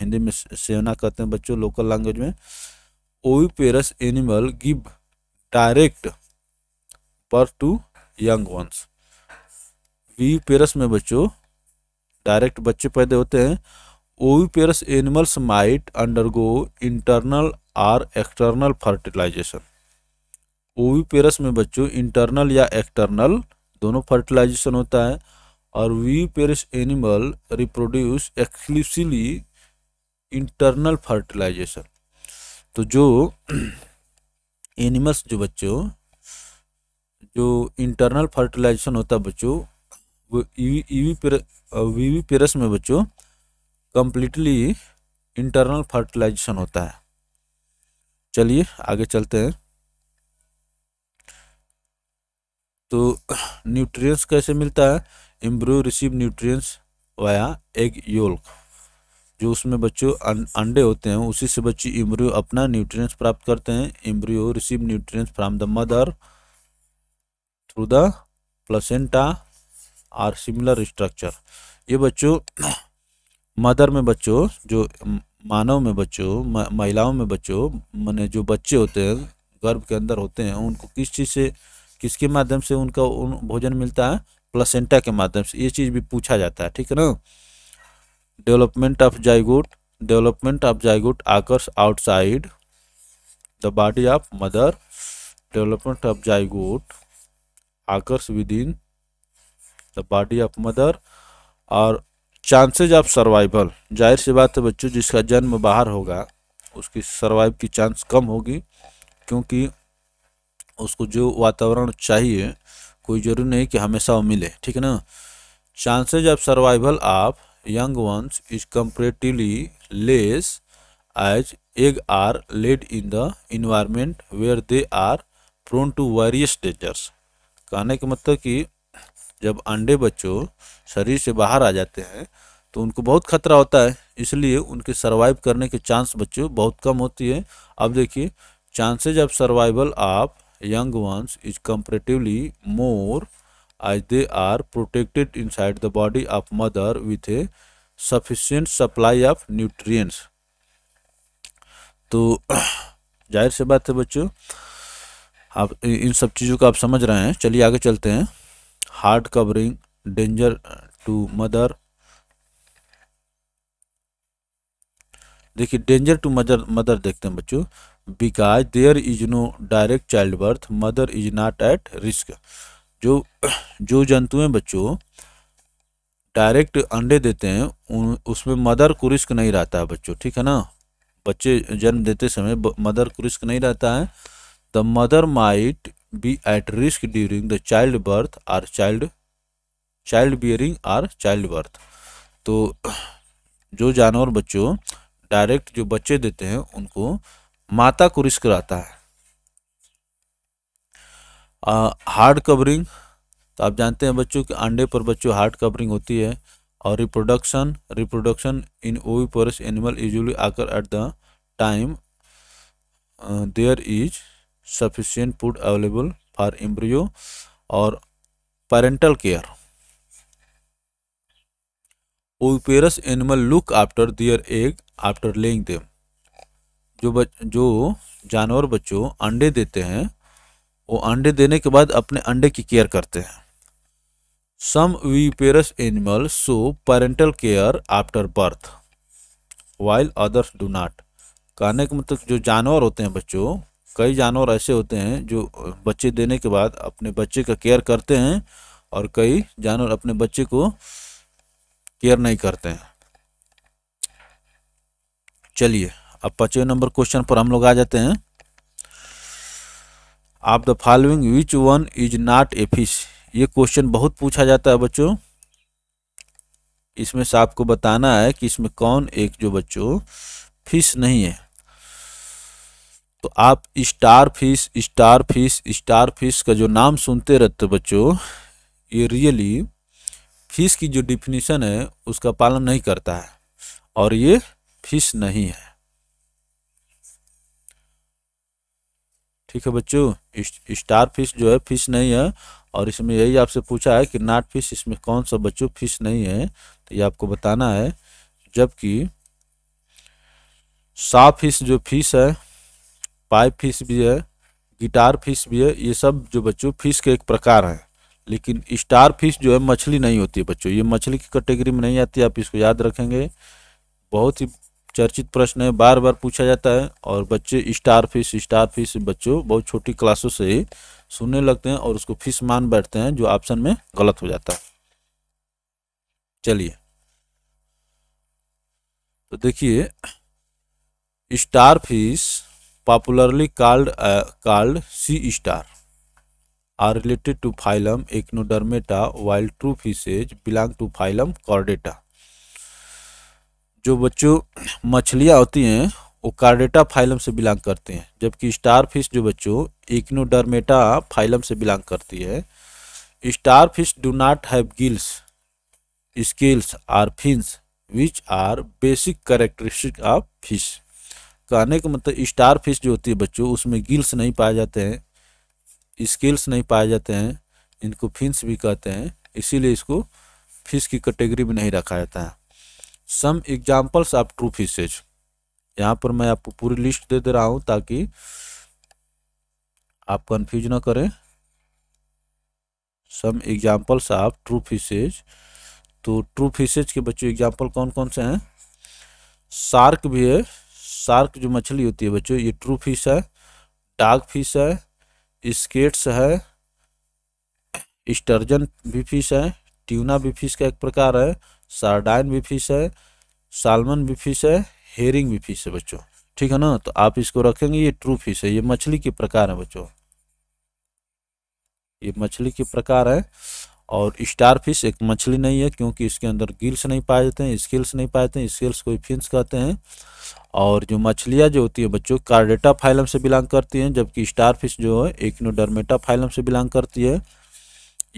हिंदी में सेना कहते हैं बच्चों लोकल लैंग्वेज में ओवीपेरस एनिमल गिव डायरेक्ट पर टू यंग वंस वीपेरस में बच्चों डायरेक्ट बच्चे पैदा होते हैं ovi animals might undergo internal or external fertilization ovi में बच्चों इंटरनल या एक्सटर्नल दोनों फर्टिलाइजेशन होता है और vi animal reproduce exclusively internal fertilization तो जो एनिमल्स जो बच्चों जो इंटरनल फर्टिलाइजेशन होता है बच्चों वो ईवी ईवी वीवीपेरस में बच्चों कंप्लीटली इंटरनल फर्टिलाइजेशन होता है चलिए आगे चलते हैं तो न्यूट्रिएंट्स कैसे मिलता है embryo receive nutrients via egg yolk जो उसमें बच्चों अं, अंडे होते हैं उसी से बच्चे इम्ब्रियो अपना न्यूट्रिएंट्स प्राप्त करते हैं embryo receive nutrients from the mother through the placenta or similar structure ये बच्चों मदर में बच्चों जो मानव में बच्चों महिलाओं में बच्चों मैंने जो बच्चे होते हैं गर्भ के अंदर होते हैं उनको किस चीज़ से किसके माध्यम से उनका उन भोजन मिलता है प्लसेंटा के माध्यम से ये चीज़ भी पूछा जाता है ठीक है ना development of zygote development of zygote occurs outside the body of mother development of zygote occurs within the body of mother और चांसेज ऑफ सर्वाइवल जाहिर सी बात है बच्चों जिसका जन्म बाहर होगा उसकी सर्वाइव की चांस कम होगी क्योंकि उसको जो वातावरण चाहिए कोई ज़रूरी नहीं कि हमेशा वो मिले ठीक है ना chances of survival of young ones is comparatively less as egg are laid in the environment where they are prone to various dangers कहने का मतलब कि जब अंडे बच्चों शरीर से बाहर आ जाते हैं तो उनको बहुत खतरा होता है इसलिए उनके सर्वाइव करने के चांस बच्चों बहुत कम होती है अब देखिए chances of survival of young ones is comparatively more they are protected inside the body of mother with a sufficient supply of nutrients तो जाहिर सी बात है बच्चों आप इन सब चीज़ों को आप समझ रहे हैं चलिए आगे चलते हैं hard covering danger to mother देखिए डेंजर टू मदर मदर देखते हैं बच्चों because there is no direct child birth mother is not at risk जो जो हैं बच्चों डायरेक्ट अंडे देते हैं उन उसमें मदर को रिस्क नहीं रहता है बच्चों ठीक है ना बच्चे जन्म देते समय मदर को रिस्क नहीं रहता है the mother might be at risk during the childbirth or child child bearing or childbirth तो जो जानवर बच्चों डायरेक्ट जो बच्चे देते हैं उनको माता को रिस्क रहता है हार्ड हार्ड कवरिंग तो आप जानते हैं बच्चों के अंडे पर बच्चों हार्ड कवरिंग होती है और reproduction reproduction in oviparous animal usually occur at the time there is sufficient food available for embryo और parental care oviparous animal look after their egg after laying them जो बच जो जानवर बच्चों अंडे देते हैं वो अंडे देने के बाद अपने अंडे की केयर करते हैं some viviparous animal so parental care after birth while others do not कहने का मतलब जो जानवर होते हैं बच्चों कई जानवर ऐसे होते हैं जो बच्चे देने के बाद अपने बच्चे का केयर करते हैं और कई जानवर अपने बच्चे को केयर नहीं करते हैं चलिए अब पचवें नंबर क्वेश्चन पर हम लोग आ जाते हैं आप the following which one is not a fish ये क्वेश्चन बहुत पूछा जाता है बच्चों इसमें से आपको बताना है कि इसमें कौन एक जो बच्चों फिश नहीं है तो आप starfish starfish starfish का जो नाम सुनते रहते बच्चों ये रियली फिश की जो डिफिनीशन है उसका पालन नहीं करता है और ये फिश नहीं है ठीक है बच्चों स्टार फिश जो है फिश नहीं है और इसमें यही आपसे पूछा है कि नाट फिश इसमें कौन सा बच्चों फिश नहीं है तो ये आपको बताना है जबकि सा फिश जो फिश है पाइप फिश भी है गिटार फिश भी है ये सब जो बच्चों फिश के एक प्रकार हैं लेकिन स्टार फिश जो है मछली नहीं होती है बच्चों ये मछली की कैटेगरी में नहीं आती आप इसको याद रखेंगे बहुत ही चर्चित प्रश्न है बार बार पूछा जाता है और बच्चे स्टार फिश स्टार फिश बच्चों बहुत छोटी क्लासों से ही सुनने लगते हैं और उसको फिश मान बैठते हैं जो ऑप्शन में गलत हो जाता है चलिए तो देखिए starfish popularly called uh, called sea star are related to phylum Echinodermata while true fishes belong to phylum Chordata जो बच्चों मछलियाँ होती हैं वो कार्डेटा फाइलम से बिलोंग करते हैं जबकि स्टार फिश जो बच्चों इक्नोडर्मेटा फाइलम से बिलोंग करती है starfish do not have gills scales or fins which are basic characteristic of fish कहने का मतलब स्टार फिश जो होती है बच्चों उसमें गिल्स नहीं पाए जाते हैं स्किल्स नहीं पाए जाते हैं इनको फिंस भी कहते हैं इसीलिए इसको फिश की कैटेगरी में नहीं रखा जाता है some examples of true fishes यहाँ पर मैं आपको पूरी लिस्ट दे दे रहा हूँ ताकि आप कन्फ्यूज ना करें some examples of true fishes तो ट्रू फिशेज के बच्चों एग्जाम्पल कौन कौन से हैं शार्क भी है शार्क जो मछली होती है बच्चों ये ट्रू फिश है टाग फिश है स्केट्स है स्टर्जन भी फिश है ट्यूना भी फिश का एक प्रकार है सार्डाइन भी फिश है सालमन भी फिश है हेरिंग भी फिश है बच्चों ठीक है ना तो आप इसको रखेंगे ये ट्रू फिश है ये मछली के प्रकार है बच्चों ये मछली के प्रकार है और स्टार फिश एक मछली नहीं है क्योंकि इसके अंदर गिल्स नहीं पाए जाते हैं स्किल्स नहीं पाए जाते हैं स्किल्स को फिंस कहते हैं और जो मछलियाँ जो होती है बच्चों कार्डेटा फाइलम से बिलोंग करती हैं जबकि स्टार फिश जो है एक फाइलम से बिलोंग करती है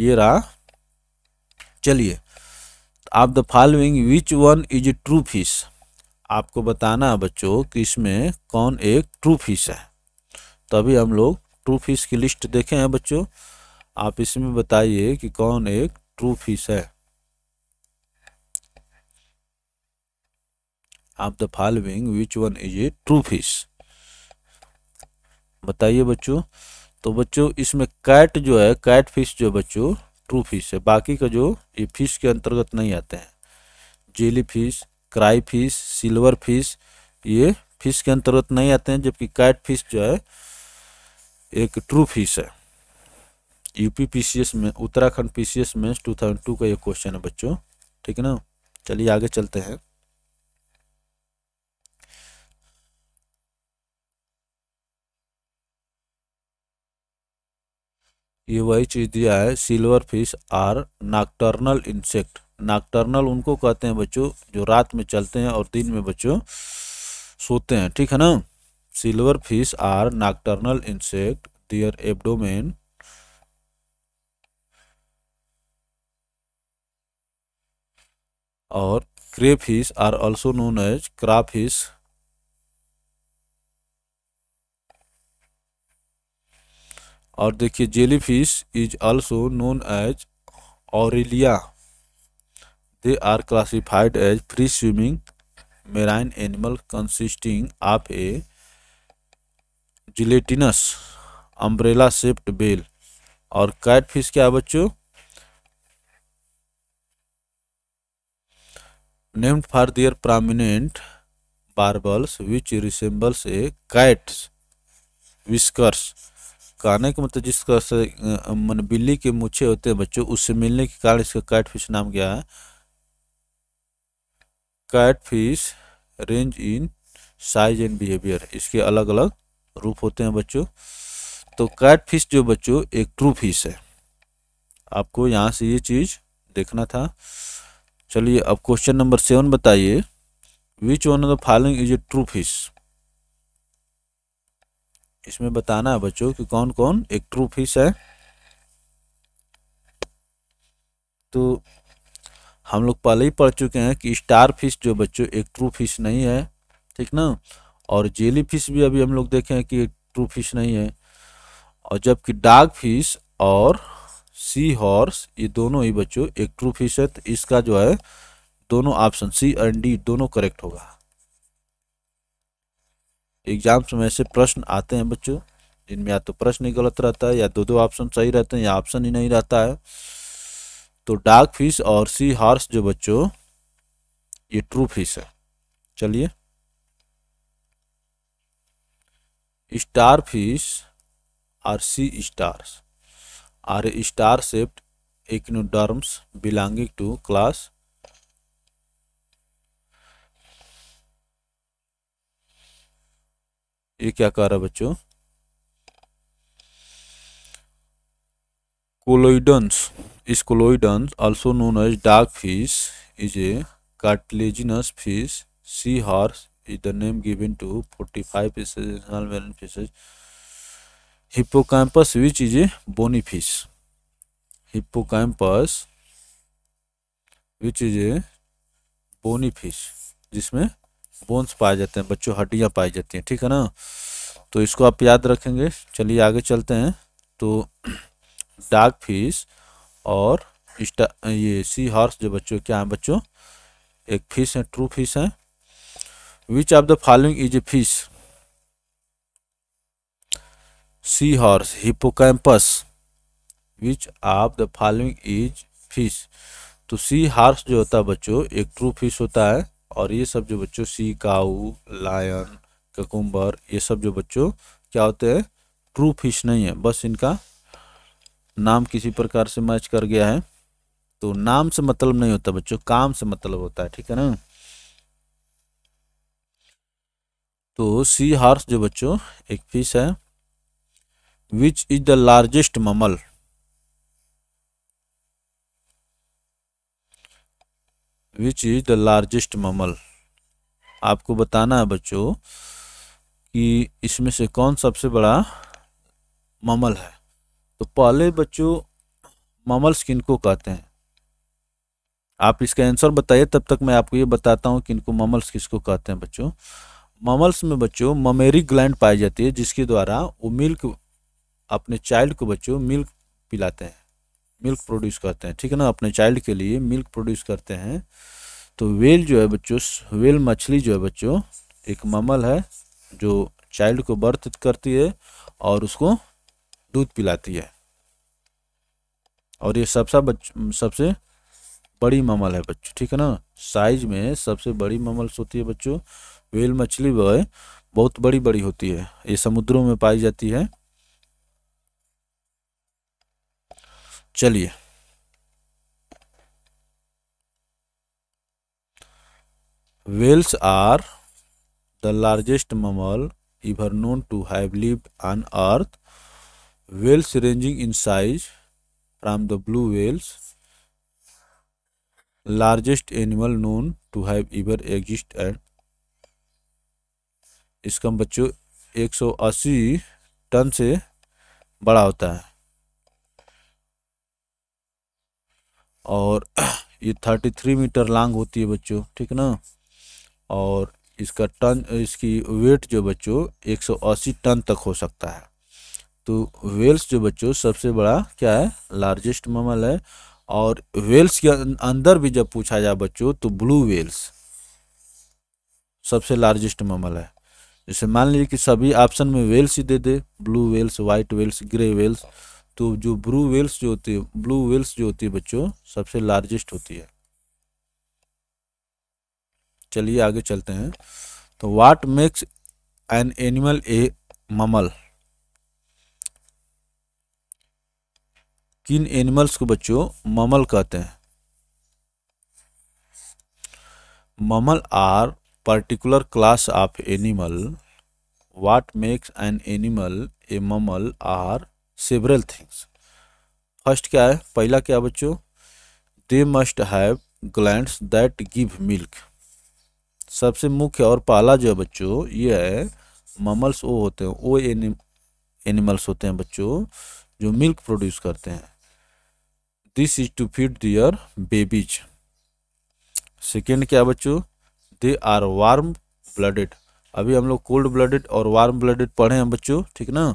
ये रहा चलिए आप the following which one is true fish आपको बताना है बच्चों कि इसमें कौन एक ट्रू फिश है तभी हम लोग ट्रू फिश की लिस्ट देखे हैं बच्चों आप इसमें बताइए कि कौन एक ट्रू फिश है आप the following which one is a true fish बताइए बच्चों तो बच्चों इसमें कैट जो है कैट फिश जो बच्चों ट्रू फिश है बाकी का जो ये फिश के अंतर्गत नहीं आते हैं jellyfish crayfish silverfish ये फिश के अंतर्गत नहीं आते हैं जबकि कैट फिश जो है एक ट्रू फिश है यूपी पीसीएस में उत्तराखंड पीसीएस में 2002 का ये क्वेश्चन है बच्चों ठीक है ना चलिए आगे चलते हैं ये वही चीज दिया है silverfish are nocturnal insect nocturnal उनको कहते हैं बच्चों जो रात में चलते हैं और दिन में बच्चों सोते हैं ठीक है ना silverfish are nocturnal insect their abdomen और cray are also known as crawfish और देखिए jellyfish is also known as aurelia they are classified as free swimming marine animal consisting of a gelatinous umbrella shaped bell और catfish क्या है बच्चों named for their prominent barbels which resembles a cat's whiskers कहने का मतलब जिस तरह से मन बिल्ली के मुछे होते हैं बच्चों उससे मिलने के कारण इसका कैट फिश नाम गया है catfish range in size and behaviour इसके अलग अलग रूप होते हैं बच्चों तो कैट फिश जो बच्चों एक ट्रू फिश है आपको यहाँ से ये चीज़ देखना था चलिए अब क्वेश्चन नंबर सेवन बताइए which one of the following is a true fish इसमें बताना है बच्चों कि कौन कौन एक ट्रू फिश है तो हम लोग पहले ही पढ़ चुके हैं कि स्टार फिश जो बच्चों एक ट्रू फिश नहीं है ठीक ना और जेली फिश भी अभी हम लोग देखे हैं कि एक ट्रू फिश नहीं है और जबकि डार्क फिश और सी हॉर्स ये दोनों ही बच्चों एक ट्रू फिश है तो इसका जो है दोनों ऑप्शन सी एंड डी दोनों करेक्ट होगा एग्जाम्स में ऐसे प्रश्न आते हैं बच्चों जिनमें या तो प्रश्न ही गलत रहता है या दो दो ऑप्शन सही रहते हैं या ऑप्शन ही नहीं रहता है तो डार्क फिश और सी हॉर्स जो बच्चों ये ट्रू फिश है चलिए स्टार फिश और sea stars are star shaped echinoderms belonging to class ये क्या कह रहा है बच्चों scoliodons is scoliodons also known as dogfish is a cartilaginous fish sea horse is the name given to forty five fishes fishes hippocampus which is a bony fish hippocampus which is a bony fish जिसमें bones पाए जाते हैं बच्चों हड्डियाँ पाई जाती हैं ठीक है ना तो इसको आप याद रखेंगे चलिए आगे चलते हैं तो डार्क फिश और ये सी हॉर्स जो बच्चों क्या हैं बच्चों एक फिश है ट्रू फिश है which of the following is a fish seahorse hippocampus which of the following is fish तो सी हार्स जो होता है बच्चों एक ट्रू फिश होता है और ये सब जो बच्चों सी काउ लायन ककुम्बर ये सब जो बच्चों क्या होते हैं ट्रू फिश नहीं है बस इनका नाम किसी प्रकार से मैच कर गया है तो नाम से मतलब नहीं होता बच्चों काम से मतलब होता है ठीक है ना तो सी हार्स जो बच्चों एक फिश है which is the largest mammal which is the largest mammal आपको बताना है बच्चों कि इसमें से कौन सबसे बड़ा ममल है तो पहले बच्चों ममल्स किनको कहते हैं आप इसका आंसर बताइए तब तक मैं आपको ये बताता हूँ कि इनको ममल्स किसको कहते हैं बच्चों ममल्स में बच्चों ममेरी ग्लैंड पाई जाती है जिसके द्वारा वो मिल्क अपने चाइल्ड को बच्चों मिल्क पिलाते हैं मिल्क प्रोड्यूस करते हैं ठीक है ना अपने चाइल्ड के लिए मिल्क प्रोड्यूस करते हैं तो वेल जो है बच्चों वेल मछली जो है बच्चों एक ममल है जो चाइल्ड को बर्थ करती है और उसको दूध पिलाती है और ये सबसे बच सबसे बड़ी ममल है बच्चों ठीक है ना साइज में सबसे बड़ी ममल्स होती है बच्चों वेल मछली वह बहुत बड़ी बड़ी होती है ये समुद्रों में पाई जाती है चलिए whales are the largest mammal ever known to have live on earth whales ranging in size from the blue whales largest animal known to have ever exist and इसका बच्चों 180 टन से बड़ा होता है और (clears throat) ये थर्टी थ्री मीटर लॉन्ग होती है बच्चों ठीक ना और इसका टन इसकी वेट जो बच्चों एक सौ अस्सी टन तक हो सकता है तो वेल्स जो बच्चों सबसे बड़ा क्या है लार्जेस्ट ममल है और वेल्स के अं-, अंदर भी जब पूछा जाए बच्चों तो ब्लू वेल्स सबसे लार्जेस्ट ममल है जैसे मान लीजिए कि सभी ऑप्शन में वेल्स ही दे दे blue whales white whales grey whales तो जो ब्लू वेल्स जो होती है ब्लू वेल्स जो होती है बच्चों सबसे लार्जेस्ट होती है चलिए आगे चलते हैं तो what makes an animal a mammal किन एनिमल्स को बच्चों ममल कहते हैं mammal are particular class of animal what makes an animal a mammal are several things first क्या है पहला क्या बच्चों they must have glands that give milk सबसे मुख्य और पहला जो है बच्चों ये है ममल्स वो होते हैं वो एनिमल्स होते हैं बच्चों जो मिल्क प्रोड्यूस करते हैं this is to feed their babies second क्या बच्चों दे आर वार्म ब्लडेड अभी हम लोग कोल्ड ब्लडेड और वार्म ब्लडेड पढ़े हैं बच्चों ठीक ना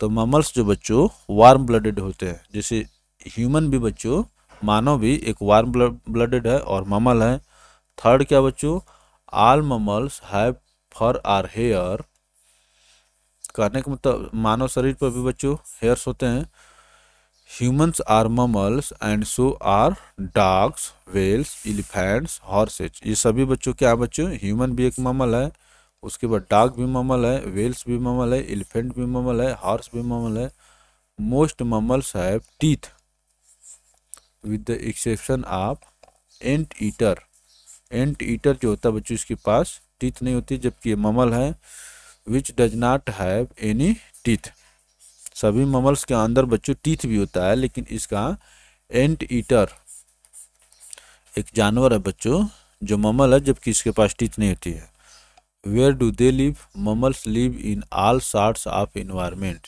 तो ममल्स जो बच्चों वार्म ब्लडेड होते हैं जैसे ह्यूमन भी बच्चों मानव भी एक वार्म ब्लडेड है और ममल है थर्ड क्या बच्चों all mammals have fur or hair कहने का मतलब मानव शरीर पर भी बच्चों हेयर्स होते हैं humans are mammals and so are dogs whales elephants horses ये सभी बच्चों क्या बच्चों ह्यूमन भी एक ममल है उसके बाद डाक भी ममल है वेल्स भी ममल है एलिफेंट भी ममल है हॉर्स भी ममल है most mammals have teeth with the exception of anteater anteater जो होता है बच्चों इसके पास टीथ नहीं होती जबकि ये ममल है which does not have any teeth सभी ममल्स के अंदर बच्चों टीथ भी होता है लेकिन इसका एंट ईटर एक जानवर है बच्चों जो ममल है जबकि इसके पास टीथ नहीं होती है where do they live mammals live in all sorts of environment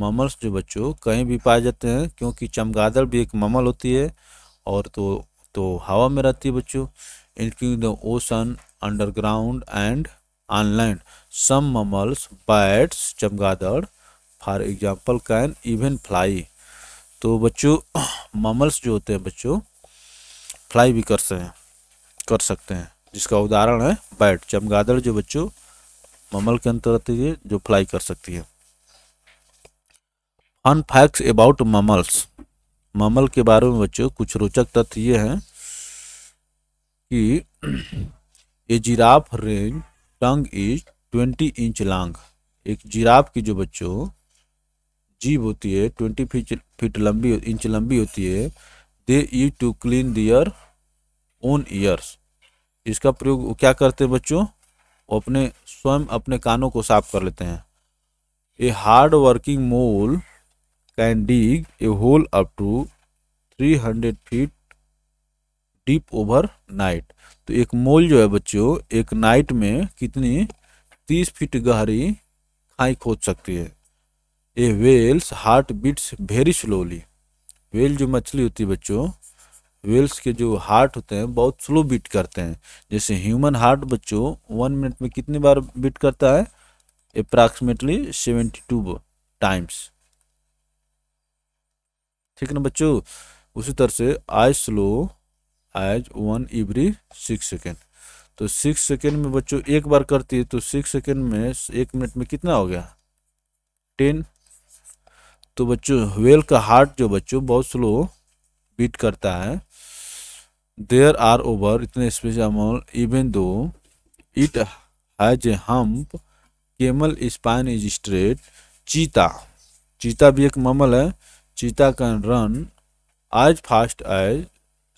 mammals जो बच्चों कहीं भी पाए जाते हैं क्योंकि चमगादड़ भी एक ममल होती है और तो तो हवा में रहती है बच्चों इनकी the ocean underground and online some mammals bats चमगादड़ for example can even fly तो बच्चों ममल्स (coughs) जो होते हैं बच्चों फ्लाई भी कर सकते हैं कर सकते हैं जिसका उदाहरण है बैट चमगादड़ जो बच्चों ममल के अंतर्गत जो फ्लाई कर सकती है fun facts about mammals mammal के बारे में बच्चों कुछ रोचक तथ्य ये हैं कि a giraffe range tongue is twenty inch long एक जिराफ की जो बच्चों जीभ होती है ट्वेंटी फीट फीट लंबी इंच लंबी होती है they use to clean their own ears इसका प्रयोग क्या करते हैं बच्चों वो अपने स्वयं अपने कानों को साफ कर लेते हैं a hard working mole can dig a hole up to three hundred feet deep overnight तो एक मोल जो है बच्चों एक नाइट में कितनी तीस फीट गहरी खाई खोद सकती है a whale's heart beats very slowly whale जो मछली होती है बच्चों वेल्स के जो हार्ट होते हैं बहुत स्लो बीट करते हैं जैसे ह्यूमन हार्ट बच्चों वन मिनट में कितनी बार बीट करता है अप्रॉक्सीमेटली सेवेंटी टू टाइम्स ठीक है ना बच्चों उसी तरह से I slow eyes one every six second तो सिक्स सेकेंड में बच्चों एक बार करती है तो सिक्स सेकेंड में एक मिनट में कितना हो गया टेन तो बच्चों व्हेल का हार्ट जो बच्चों बहुत स्लो बीट करता है देयर आर ओवर इतने space amount even though it has a hump camel spine is straight चीता चीता भी एक ममल है cheetah can run as fast as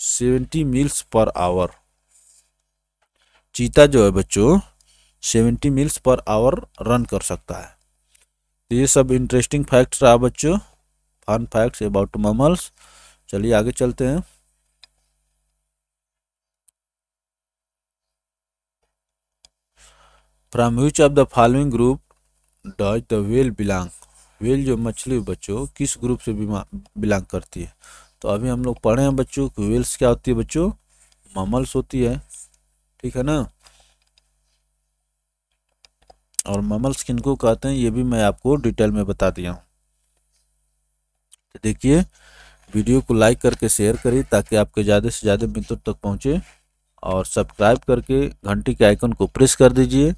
seventy miles per hour चीता जो है बच्चों seventy miles per hour run कर सकता है तो ये सब इंटरेस्टिंग फैक्ट्स रहा बच्चों फन फैक्ट्स अबाउट ममल्स चलिए आगे चलते हैं from which of the following group does the whale belong whale जो मछली बच्चों किस ग्रुप से बिलोंग करती है तो अभी हम लोग पढ़े हैं बच्चों कि वेल्स क्या होती है बच्चों ममल्स होती है ठीक है ना और ममल्स किनको कहते हैं ये भी मैं आपको डिटेल में बता दिया हूँ तो देखिए वीडियो को लाइक करके शेयर करिए ताकि आपके ज़्यादा से ज़्यादा मित्रों तक पहुँचे और सब्सक्राइब करके घंटी के आइकन को प्रेस कर दीजिए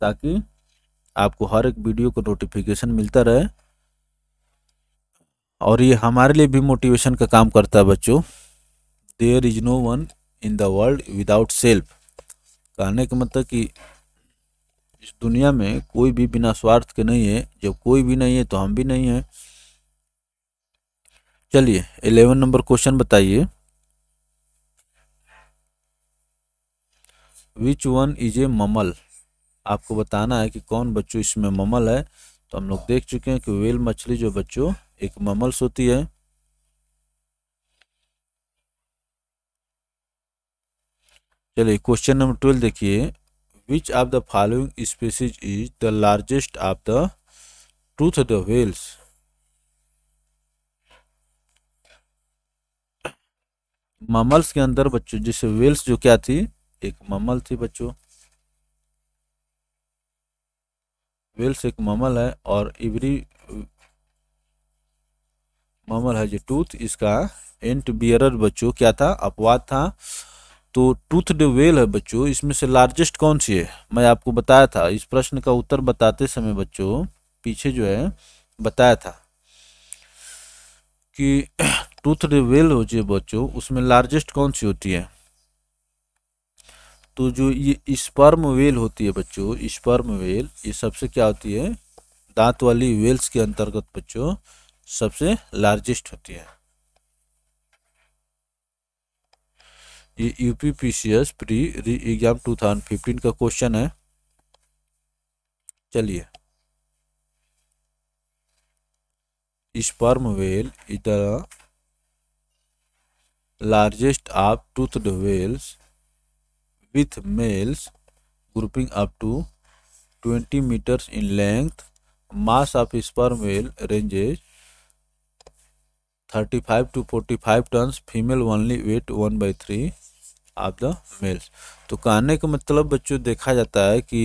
ताकि आपको हर एक वीडियो को नोटिफिकेशन मिलता रहे और ये हमारे लिए भी मोटिवेशन का काम करता है बच्चों there is no one in the world without self कहने का मतलब कि इस दुनिया में कोई भी बिना स्वार्थ के नहीं है जब कोई भी नहीं है तो हम भी नहीं हैं चलिए एलेवन नंबर क्वेश्चन बताइए विच वन इज ए ममल आपको बताना है कि कौन बच्चों इसमें ममल है तो हम लोग देख चुके हैं कि वेल मछली जो बच्चों एक ममल्स होती है चलिए क्वेश्चन नंबर ट्वेल्व देखिए which of the following species is the largest of the tooth the whales mammals के अंदर बच्चों जैसे व्हेल्स जो क्या थी एक ममल थी बच्चों वेल्स एक ममल है और इवरी ममल है जो टूथ इसका एंट बियरर बच्चों क्या था अपवाद था तो टूथ डे वेल है बच्चों इसमें से लार्जेस्ट कौन सी है मैं आपको बताया था इस प्रश्न का उत्तर बताते समय बच्चों पीछे जो है बताया था कि (clears throat) टूथ डे वेल हो जो बच्चों उसमें लार्जेस्ट कौन सी होती है तो जो ये स्पर्म वेल होती है बच्चों स्पर्म वेल ये सबसे क्या होती है दांत वाली वेल्स के अंतर्गत बच्चों सबसे लार्जेस्ट होती है ये यूपीपीसीएस प्री री एग्जाम टू थाउजेंड फिफ्टीन का क्वेश्चन है चलिए sperm whale is the largest of tooth whales with males grouping up to 20 meters in length. Mass of sperm whale ranges 35 to 45 tons. Female only weight 1 by 3 of the males तो कहने का मतलब बच्चों देखा जाता है कि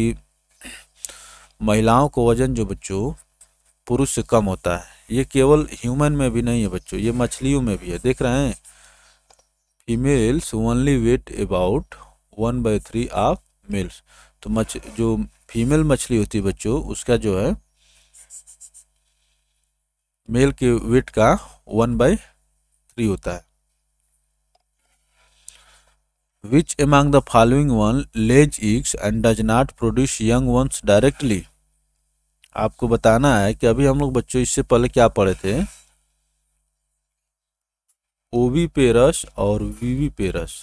महिलाओं को वजन जो बच्चों पुरुष से कम होता है ये केवल ह्यूमन में भी नहीं है बच्चों ये मछलियों में भी है देख रहे हैं females only weigh about one by three of males तो मछ जो फीमेल मछली होती है बच्चों उसका जो है मेल के वेट का वन बाई थ्री होता है which among the following one lays eggs and does not produce young ones directly आपको बताना है कि अभी हम लोग बच्चों इससे पहले क्या पढ़े थे ओवी पेरस और वीवी पेरस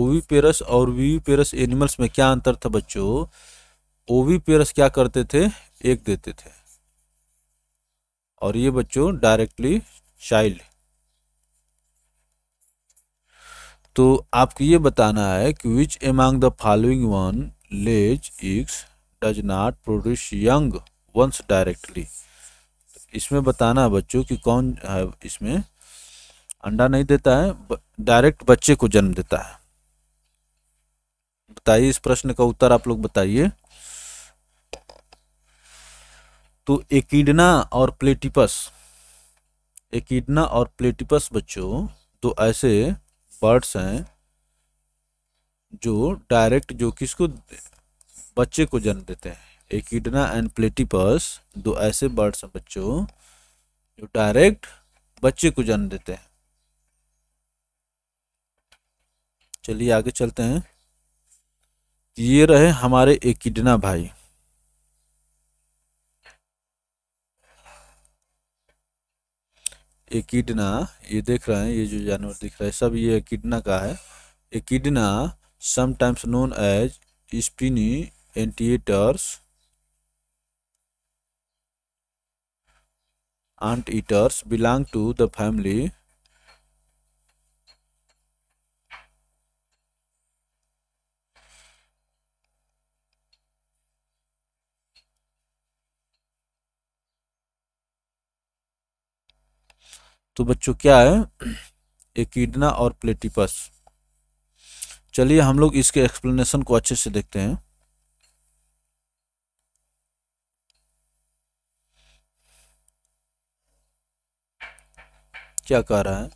ओवीपेरस और वीवीपेरस एनिमल्स में क्या अंतर था बच्चों ओवीपेरस क्या करते थे एक देते थे और ये बच्चों डायरेक्टली चाइल्ड तो आपको ये बताना है कि which among the following one lays eggs does not produce young ones directly इसमें बताना है बच्चों कि कौन है इसमें अंडा नहीं देता है डायरेक्ट बच्चे को जन्म देता है बताइए इस प्रश्न का उत्तर आप लोग बताइए तो एकिडना और प्लेटिपस एकिडना और प्लेटिपस बच्चों तो ऐसे बर्ड्स हैं जो डायरेक्ट जो किसको बच्चे को जन्म देते हैं एकिडना एंड प्लेटिपस दो तो ऐसे बर्ड्स हैं बच्चों जो डायरेक्ट बच्चे को जन्म देते हैं चलिए आगे चलते हैं ये रहे हमारे एकिडना भाई एकिडना ये देख रहे हैं ये जो जानवर दिख रहा है सब ये एकिडना का है echidna sometimes known as spiny anteaters anteaters belong to the family तो बच्चों क्या है एकिडना और प्लेटिपस चलिए हम लोग इसके एक्सप्लेनेशन को अच्छे से देखते हैं क्या कह रहा है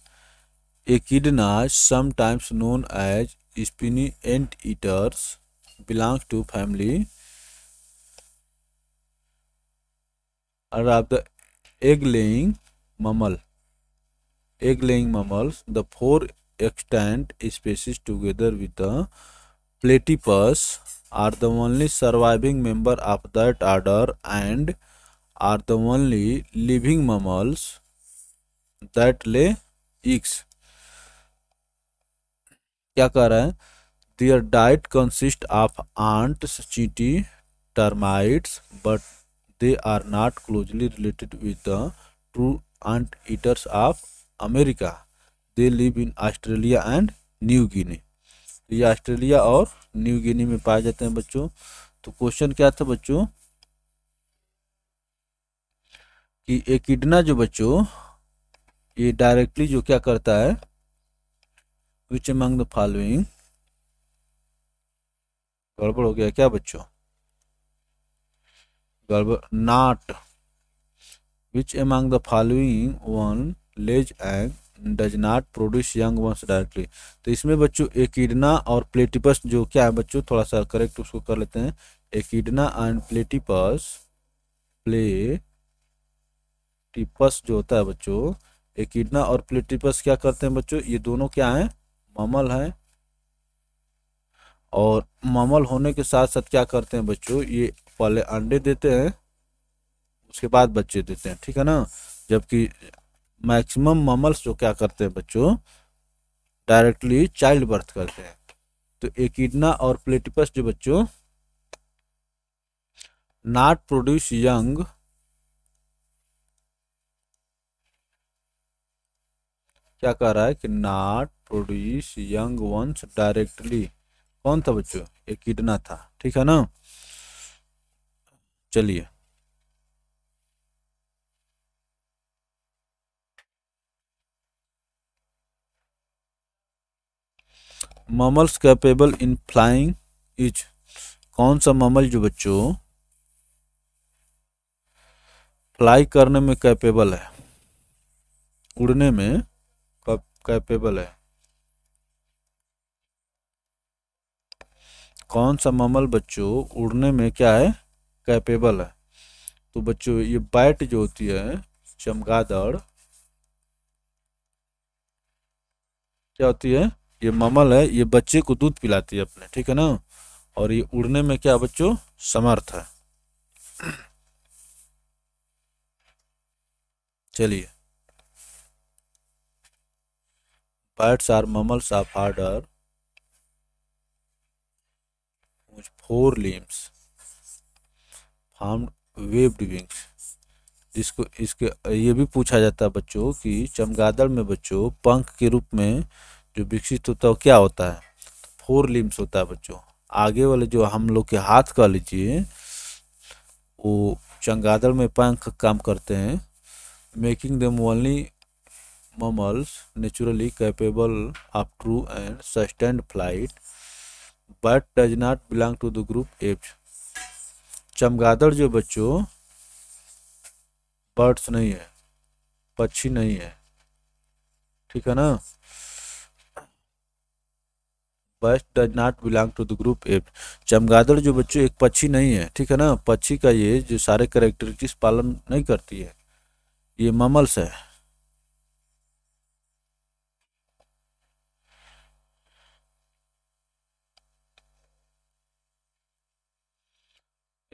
echidna sometimes known as spiny anteaters belong to family egg of mammal egg laying mammals the four extant species together with the platypus are the only surviving member of that order and are the only living mammals that lay eggs क्या कह रहे हैं their diet consist of ant चीटी termites but they are not closely related with the true anteaters of America they live in Australia and New Guinea तो ये Australia और New Guinea में पाए जाते हैं बच्चों तो क्वेश्चन क्या था बच्चों कि एकिडना जो बच्चों ये डायरेक्टली जो क्या करता है विच एमंग द फॉलोइंग गड़बड़ हो गया क्या बच्चों गड़बड़ not which among the following one lays egg does not produce young ones directly तो इसमें बच्चों एकिडना और प्लेटिपस जो क्या है बच्चों थोड़ा सा करेक्ट उसको कर लेते हैं echidna and platypus platypus जो होता है बच्चों एकिडना और प्लेटिपस क्या करते हैं बच्चों ये दोनों क्या है ममल है और ममल होने के साथ साथ क्या करते हैं बच्चों ये पहले अंडे देते हैं उसके बाद बच्चे देते हैं ठीक है ना जबकि मैक्सिमम ममल्स जो क्या करते हैं बच्चों डायरेक्टली चाइल्ड बर्थ करते हैं तो एकिडना और प्लेटिपस जो बच्चों नॉट प्रोड्यूस यंग क्या कह रहा है कि not produce young ones directly कौन था बच्चों एकिडना था ठीक है ना चलिए mammals capable in flying is कौन सा ममल जो बच्चों फ्लाई करने में कैपेबल है उड़ने में कैपेबल है कौन सा ममल बच्चों उड़ने में क्या है कैपेबल है तो बच्चों ये बैट जो होती है चमगादड़ क्या होती है ये ममल है ये बच्चे को दूध पिलाती है अपने ठीक है ना और ये उड़ने में क्या बच्चों समर्थ है चलिए bats are mammals of order fore limbs formed webbed wings जिसको इसके ये भी पूछा जाता है बच्चों कि चमगादड़ में बच्चों पंख के रूप में जो विकसित होता है क्या होता है फोर लिम्स होता है बच्चों आगे वाले जो हम लोग के हाथ कह लीजिए वो चंगादड़ में पंख काम करते हैं making them only mammals naturally capable of true and sustained flight but does not belong to the group apes चमगादड़ जो बच्चों बर्ड्स नहीं है पक्षी नहीं है ठीक है ना बेस्ट does not belong to the group apes चमगादड़ जो बच्चों एक पक्षी नहीं है ठीक है ना पक्षी का ये जो सारे करेक्टरिस्टिक्स पालन नहीं करती है ये ममल्स है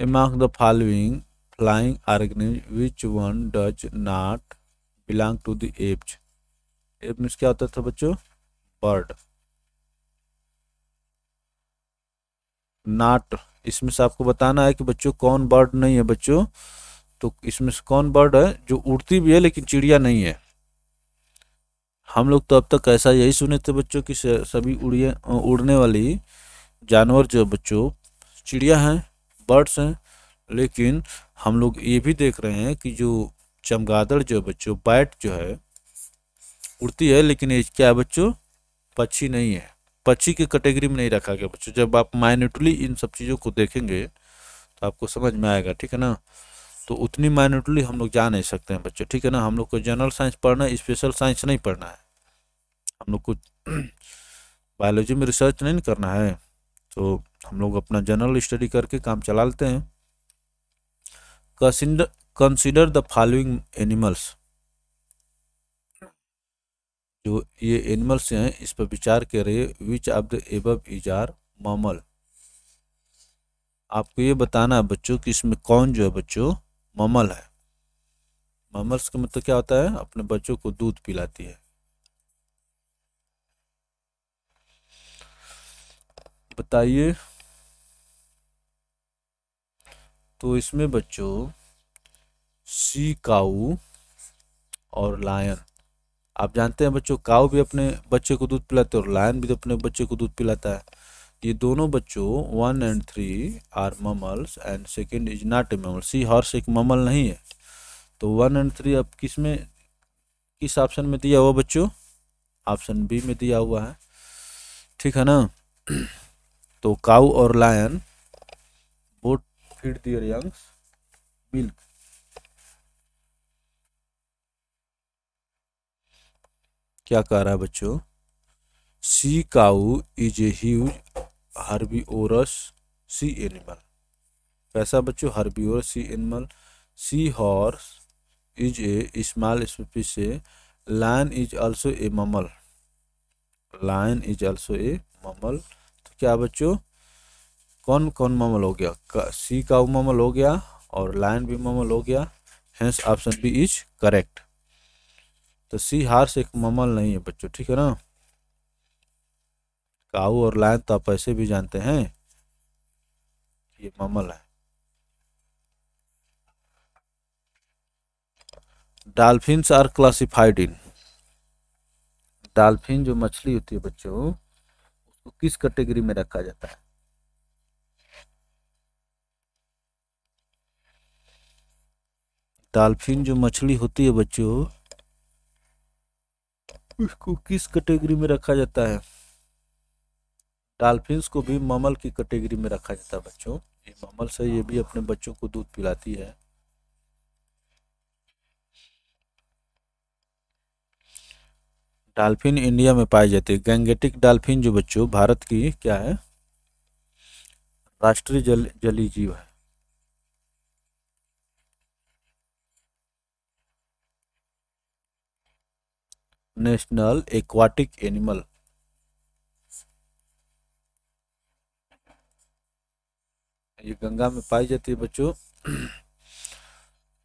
among the following flying organism which one does not belong to the apes apes क्या होता था बच्चों बर्ड नाट इसमें से आपको बताना है कि बच्चों कौन बर्ड नहीं है बच्चों तो इसमें से कौन बर्ड है जो उड़ती भी है लेकिन चिड़िया नहीं है हम लोग तो अब तक ऐसा यही सुने थे बच्चों कि सभी उड़िए उड़ने वाली जानवर जो बच्चों चिड़िया हैं बर्ड्स हैं लेकिन हम लोग ये भी देख रहे हैं कि जो चमगादड़ जो है बच्चों बैट जो है उड़ती है लेकिन ये क्या है बच्चों पक्षी नहीं है पक्षी के कैटेगरी में नहीं रखा गया बच्चों जब आप माइन्यूटली इन सब चीज़ों को देखेंगे तो आपको समझ में आएगा ठीक है ना तो उतनी माइन्यूटली हम लोग जा नहीं सकते हैं बच्चों ठीक है ना हम लोग को जनरल साइंस पढ़ना है स्पेशल साइंस नहीं पढ़ना है हम लोग को बायोलॉजी (clears throat) में रिसर्च नहीं करना है तो हम लोग अपना जनरल स्टडी करके काम चला लेते हैं कंसिडर द फॉलोइंग एनिमल्स जो ये एनिमल्स हैं इस पर विचार कर रहे which of the above is are mammal आपको ये बताना है बच्चों कि इसमें कौन जो है बच्चों ममल है ममल्स का मतलब क्या होता है अपने बच्चों को दूध पिलाती है बताइए तो इसमें बच्चों सी काऊ और लायन आप जानते हैं बच्चों काऊ भी अपने बच्चे को दूध पिलाते और लायन भी तो अपने बच्चे को दूध पिलाता है ये दोनों बच्चों one and three are mammals and second is not a mammal sea horse एक ममल नहीं है तो वन एंड थ्री अब किस में किस ऑप्शन में दिया हुआ बच्चों ऑप्शन बी में दिया हुआ है ठीक है ना तो काऊ और lion both feed their youngs milk क्या कह रहा है बच्चों sea cow is a huge ओरस सी एनिमल कैसा बच्चों ओरस sea animal sea horse is a small sea lion is also a mammal lion is also a mammal तो क्या बच्चों कौन कौन ममल हो गया सी काउ ममल हो गया और लायन भी ममल हो गया hence option B is correct तो सी हार से ममल नहीं है बच्चों ठीक है ना काऊ और लाइन तो आप ऐसे भी जानते हैं ये ममल है dolphin are classified in dolphin जो मछली होती है बच्चों उसको किस कैटेगरी में रखा जाता है डालफिन जो मछली होती है बच्चों इसको किस कैटेगरी में रखा जाता है डालफिन को भी ममल की कैटेगरी में रखा जाता है बच्चों ये ममल से ये भी अपने बच्चों को दूध पिलाती है डाल्फिन इंडिया में पाए जाते हैं गैंगेटिक डालफिन जो बच्चों भारत की क्या है राष्ट्रीय जल जलीय जीव है नेशनल एक्वाटिक एनिमल ये गंगा में पाई जाती है बच्चों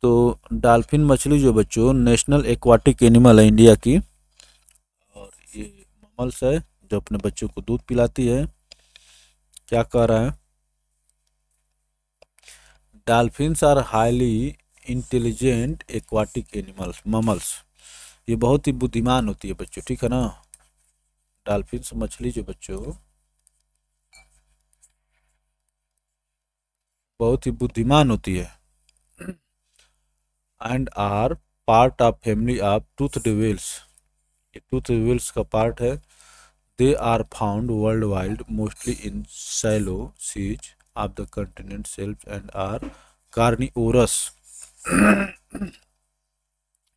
तो डाल्फिन मछली जो बच्चों नेशनल एक्वाटिक एनिमल है इंडिया की और ये ममल्स है जो अपने बच्चों को दूध पिलाती है क्या कह रहा है dolphins are highly intelligent aquatic animals mammals ये बहुत ही बुद्धिमान होती है बच्चों ठीक है ना डाल्फिन मछली जो बच्चों बहुत ही बुद्धिमान होती है and are part of family of toothed whales ये टूथ डिवेल्स का पार्ट है they are found worldwide mostly in shallow seas of the continent shelf and are carnivorous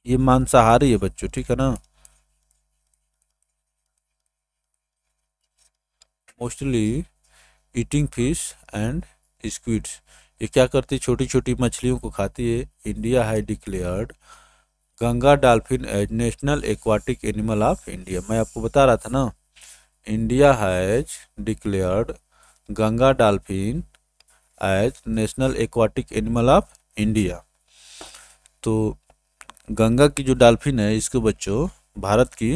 ये मांसाहारी है बच्चों ठीक है ना mostly eating fish and squids ये क्या करती है छोटी छोटी मछलियों को खाती है India has declared Ganga dolphin as national aquatic animal of India मैं आपको बता रहा था ना India has declared Ganga dolphin as national aquatic animal of India तो गंगा की जो डाल्फिन है इसको बच्चों भारत की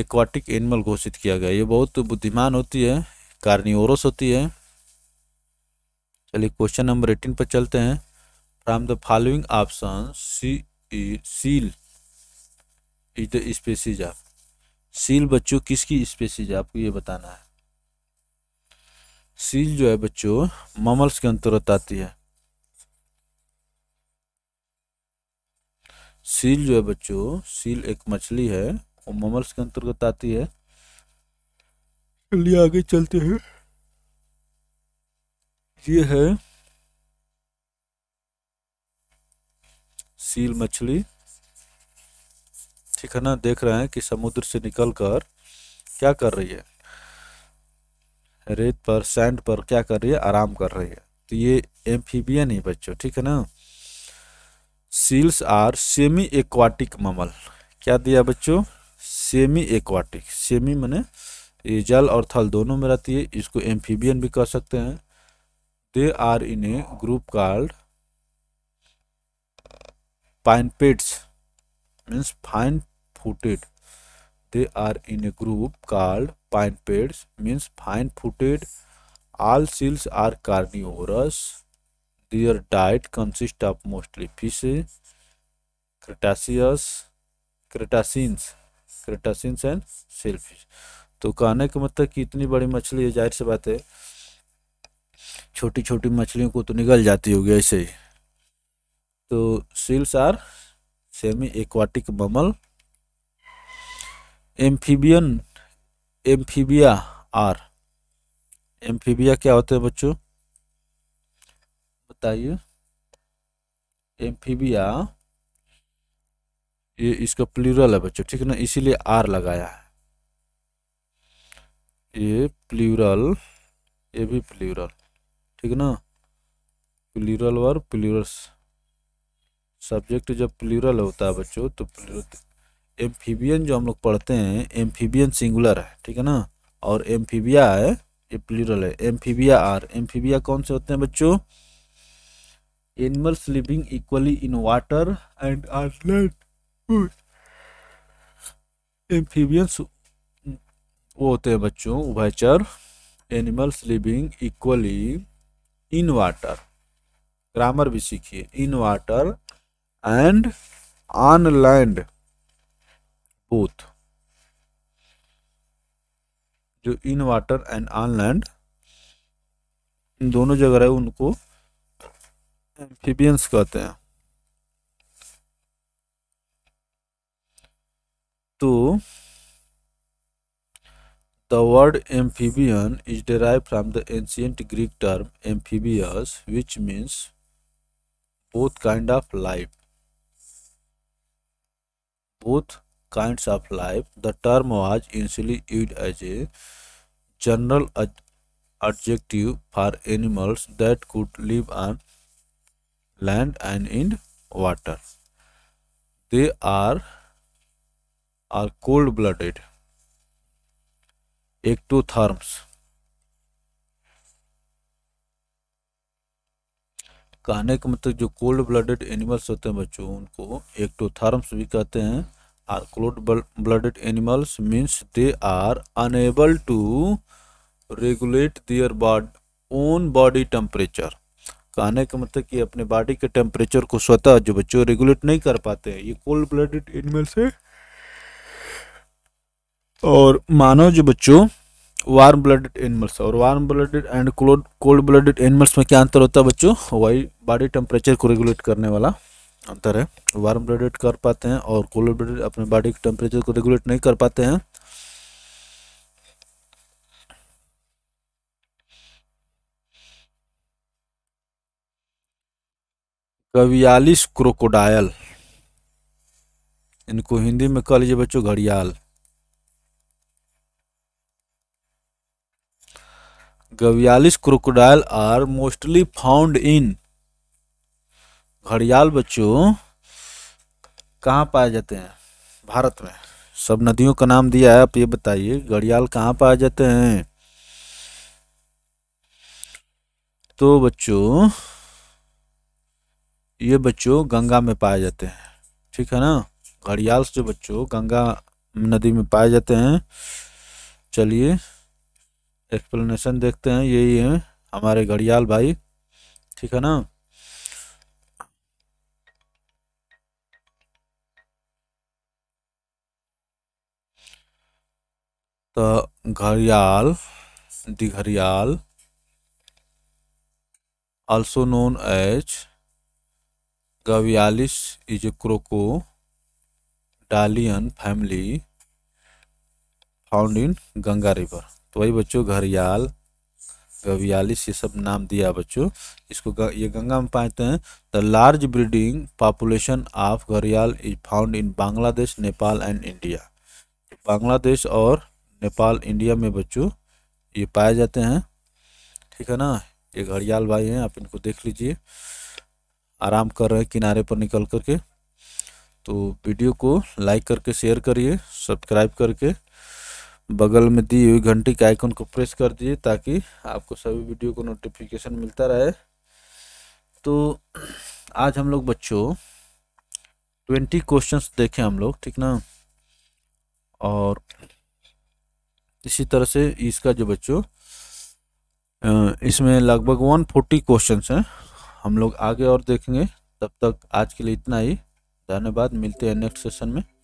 एक्वाटिक एनिमल घोषित किया गया ये बहुत बुद्धिमान होती है कार्नियोरस होती है चलिए क्वेश्चन नंबर एटीन पर चलते हैं from the following option C seal is the species of seal बच्चों किसकी स्पेसीज आपको ये बताना है सील जो है बच्चों ममल्स के अंतर्गत आती है सील जो है बच्चों सील एक मछली है वो ममल्स के अंतर्गत आती है चलिए आगे चलते हैं ये है सील मछली ठीक है ना देख रहे हैं कि समुद्र से निकलकर क्या कर रही है रेत पर सैंड पर क्या कर रही है आराम कर रही है तो ये एम्फीबियन ही बच्चों ठीक है ना seals are semi aquatic mammal क्या दिया बच्चों सेमी एक्वाटिक सेमी मैंने ये जल और थल दोनों में रहती है इसको एम्फीबियन भी कह सकते हैं they are in a group called pinnipeds means fin footed they are in a group called pinnipeds means fin footed all seals are carnivorous Their diet consists of mostly fish, cretaceous, cretaceans, cretaceans and shellfish. तो कहने का मतलब कि इतनी बड़ी मछली है जाहिर सी बात है छोटी छोटी मछलियों को तो निगल जाती होगी ऐसे ही तो seals are semi aquatic mammal amphibian amphibia are amphibia क्या होते हैं बच्चों बताइए एम्फीबिया ये इसका प्लूरल है बच्चों ठीक है ना इसीलिए आर लगाया है ये प्लूरल ये भी प्लूरल ठीक है ना प्लूरल और प्लूरल सब्जेक्ट जब प्लूरल होता है बच्चों तो एम्फीबियन तो जो हम लोग पढ़ते हैं एम्फीबियन सिंगुलर है ठीक है ना और एम्फीबिया है ये प्लूरल है एम्फीबिया आर एम्फीबिया कौन से होते हैं बच्चों animals living equally in water and on land amphibians वो होते हैं बच्चों उभयचर animals living equally in water grammar भी सीखिए in water and on land both जो in water and on land इन दोनों जगह है उनको एम्फीबियंस कहते हैं तो the word amphibian is derive from the ancient Greek term amphibious which means both kind of life both kinds of life the term was initially use as a general adjective for animals that could live on land and in water they are are cold blooded ectotherms कहने का मतलब जो cold blooded animals होते हैं बच्चों उनको एक्टोथर्म्स भी कहते हैं are cold blooded animals means they are unable to regulate their bod own body temperature कहने का मतलब कि अपने बॉडी के टेम्परेचर को स्वतः जो बच्चों रेगुलेट नहीं कर पाते हैं ये कोल्ड ब्लडेड एनिमल्स है और मानव जो बच्चों वार्म ब्लडेड एनिमल्स और warm blooded and cold cold blooded animals में क्या अंतर होता है बच्चों वही बॉडी टेम्परेचर को रेगुलेट करने वाला अंतर है वार्म ब्लडेड कर पाते हैं और कोल्ड ब्लडेड अपने बॉडी के टेम्परेचर को रेगुलेट नहीं कर पाते हैं कवियालिस क्रोकोडायल इनको हिंदी में कह लीजिए बच्चों घड़ियाल Gavialis crocodile are mostly found in घड़ियाल बच्चों कहाँ पाए जाते हैं भारत में सब नदियों का नाम दिया है आप ये बताइए घड़ियाल कहाँ पाए जाते हैं तो बच्चों ये बच्चों गंगा में पाए जाते हैं ठीक है ना घड़ियाल जो बच्चों गंगा नदी में पाए जाते हैं चलिए एक्सप्लेनेशन देखते हैं यही है हमारे घड़ियाल भाई ठीक है ना तो घड़ियाल दिघरियाल also known H गवियालिस is क्रोको Dalian family found in Ganga river तो वही बच्चों घरियाल गवियालिस ये सब नाम दिया बच्चों इसको ग, ये गंगा में पाते हैं the large breeding population of gharial is found in Bangladesh Nepal and India Bangladesh और नेपाल इंडिया में बच्चों ये पाए जाते हैं ठीक है ना ये घड़ियाल भाई हैं आप इनको देख लीजिए आराम कर रहे हैं किनारे पर निकल करके तो वीडियो को लाइक करके शेयर करिए सब्सक्राइब करके बगल में दी हुई घंटी के आइकन को प्रेस कर दीजिए ताकि आपको सभी वीडियो को नोटिफिकेशन मिलता रहे तो आज हम लोग बच्चों ट्वेंटी क्वेश्चंस देखें हम लोग ठीक ना और इसी तरह से इसका जो बच्चों इसमें लगभग वन फोर्टी क्वेश्चन हैं हम लोग आगे और देखेंगे तब तक आज के लिए इतना ही धन्यवाद मिलते हैं नेक्स्ट सेशन में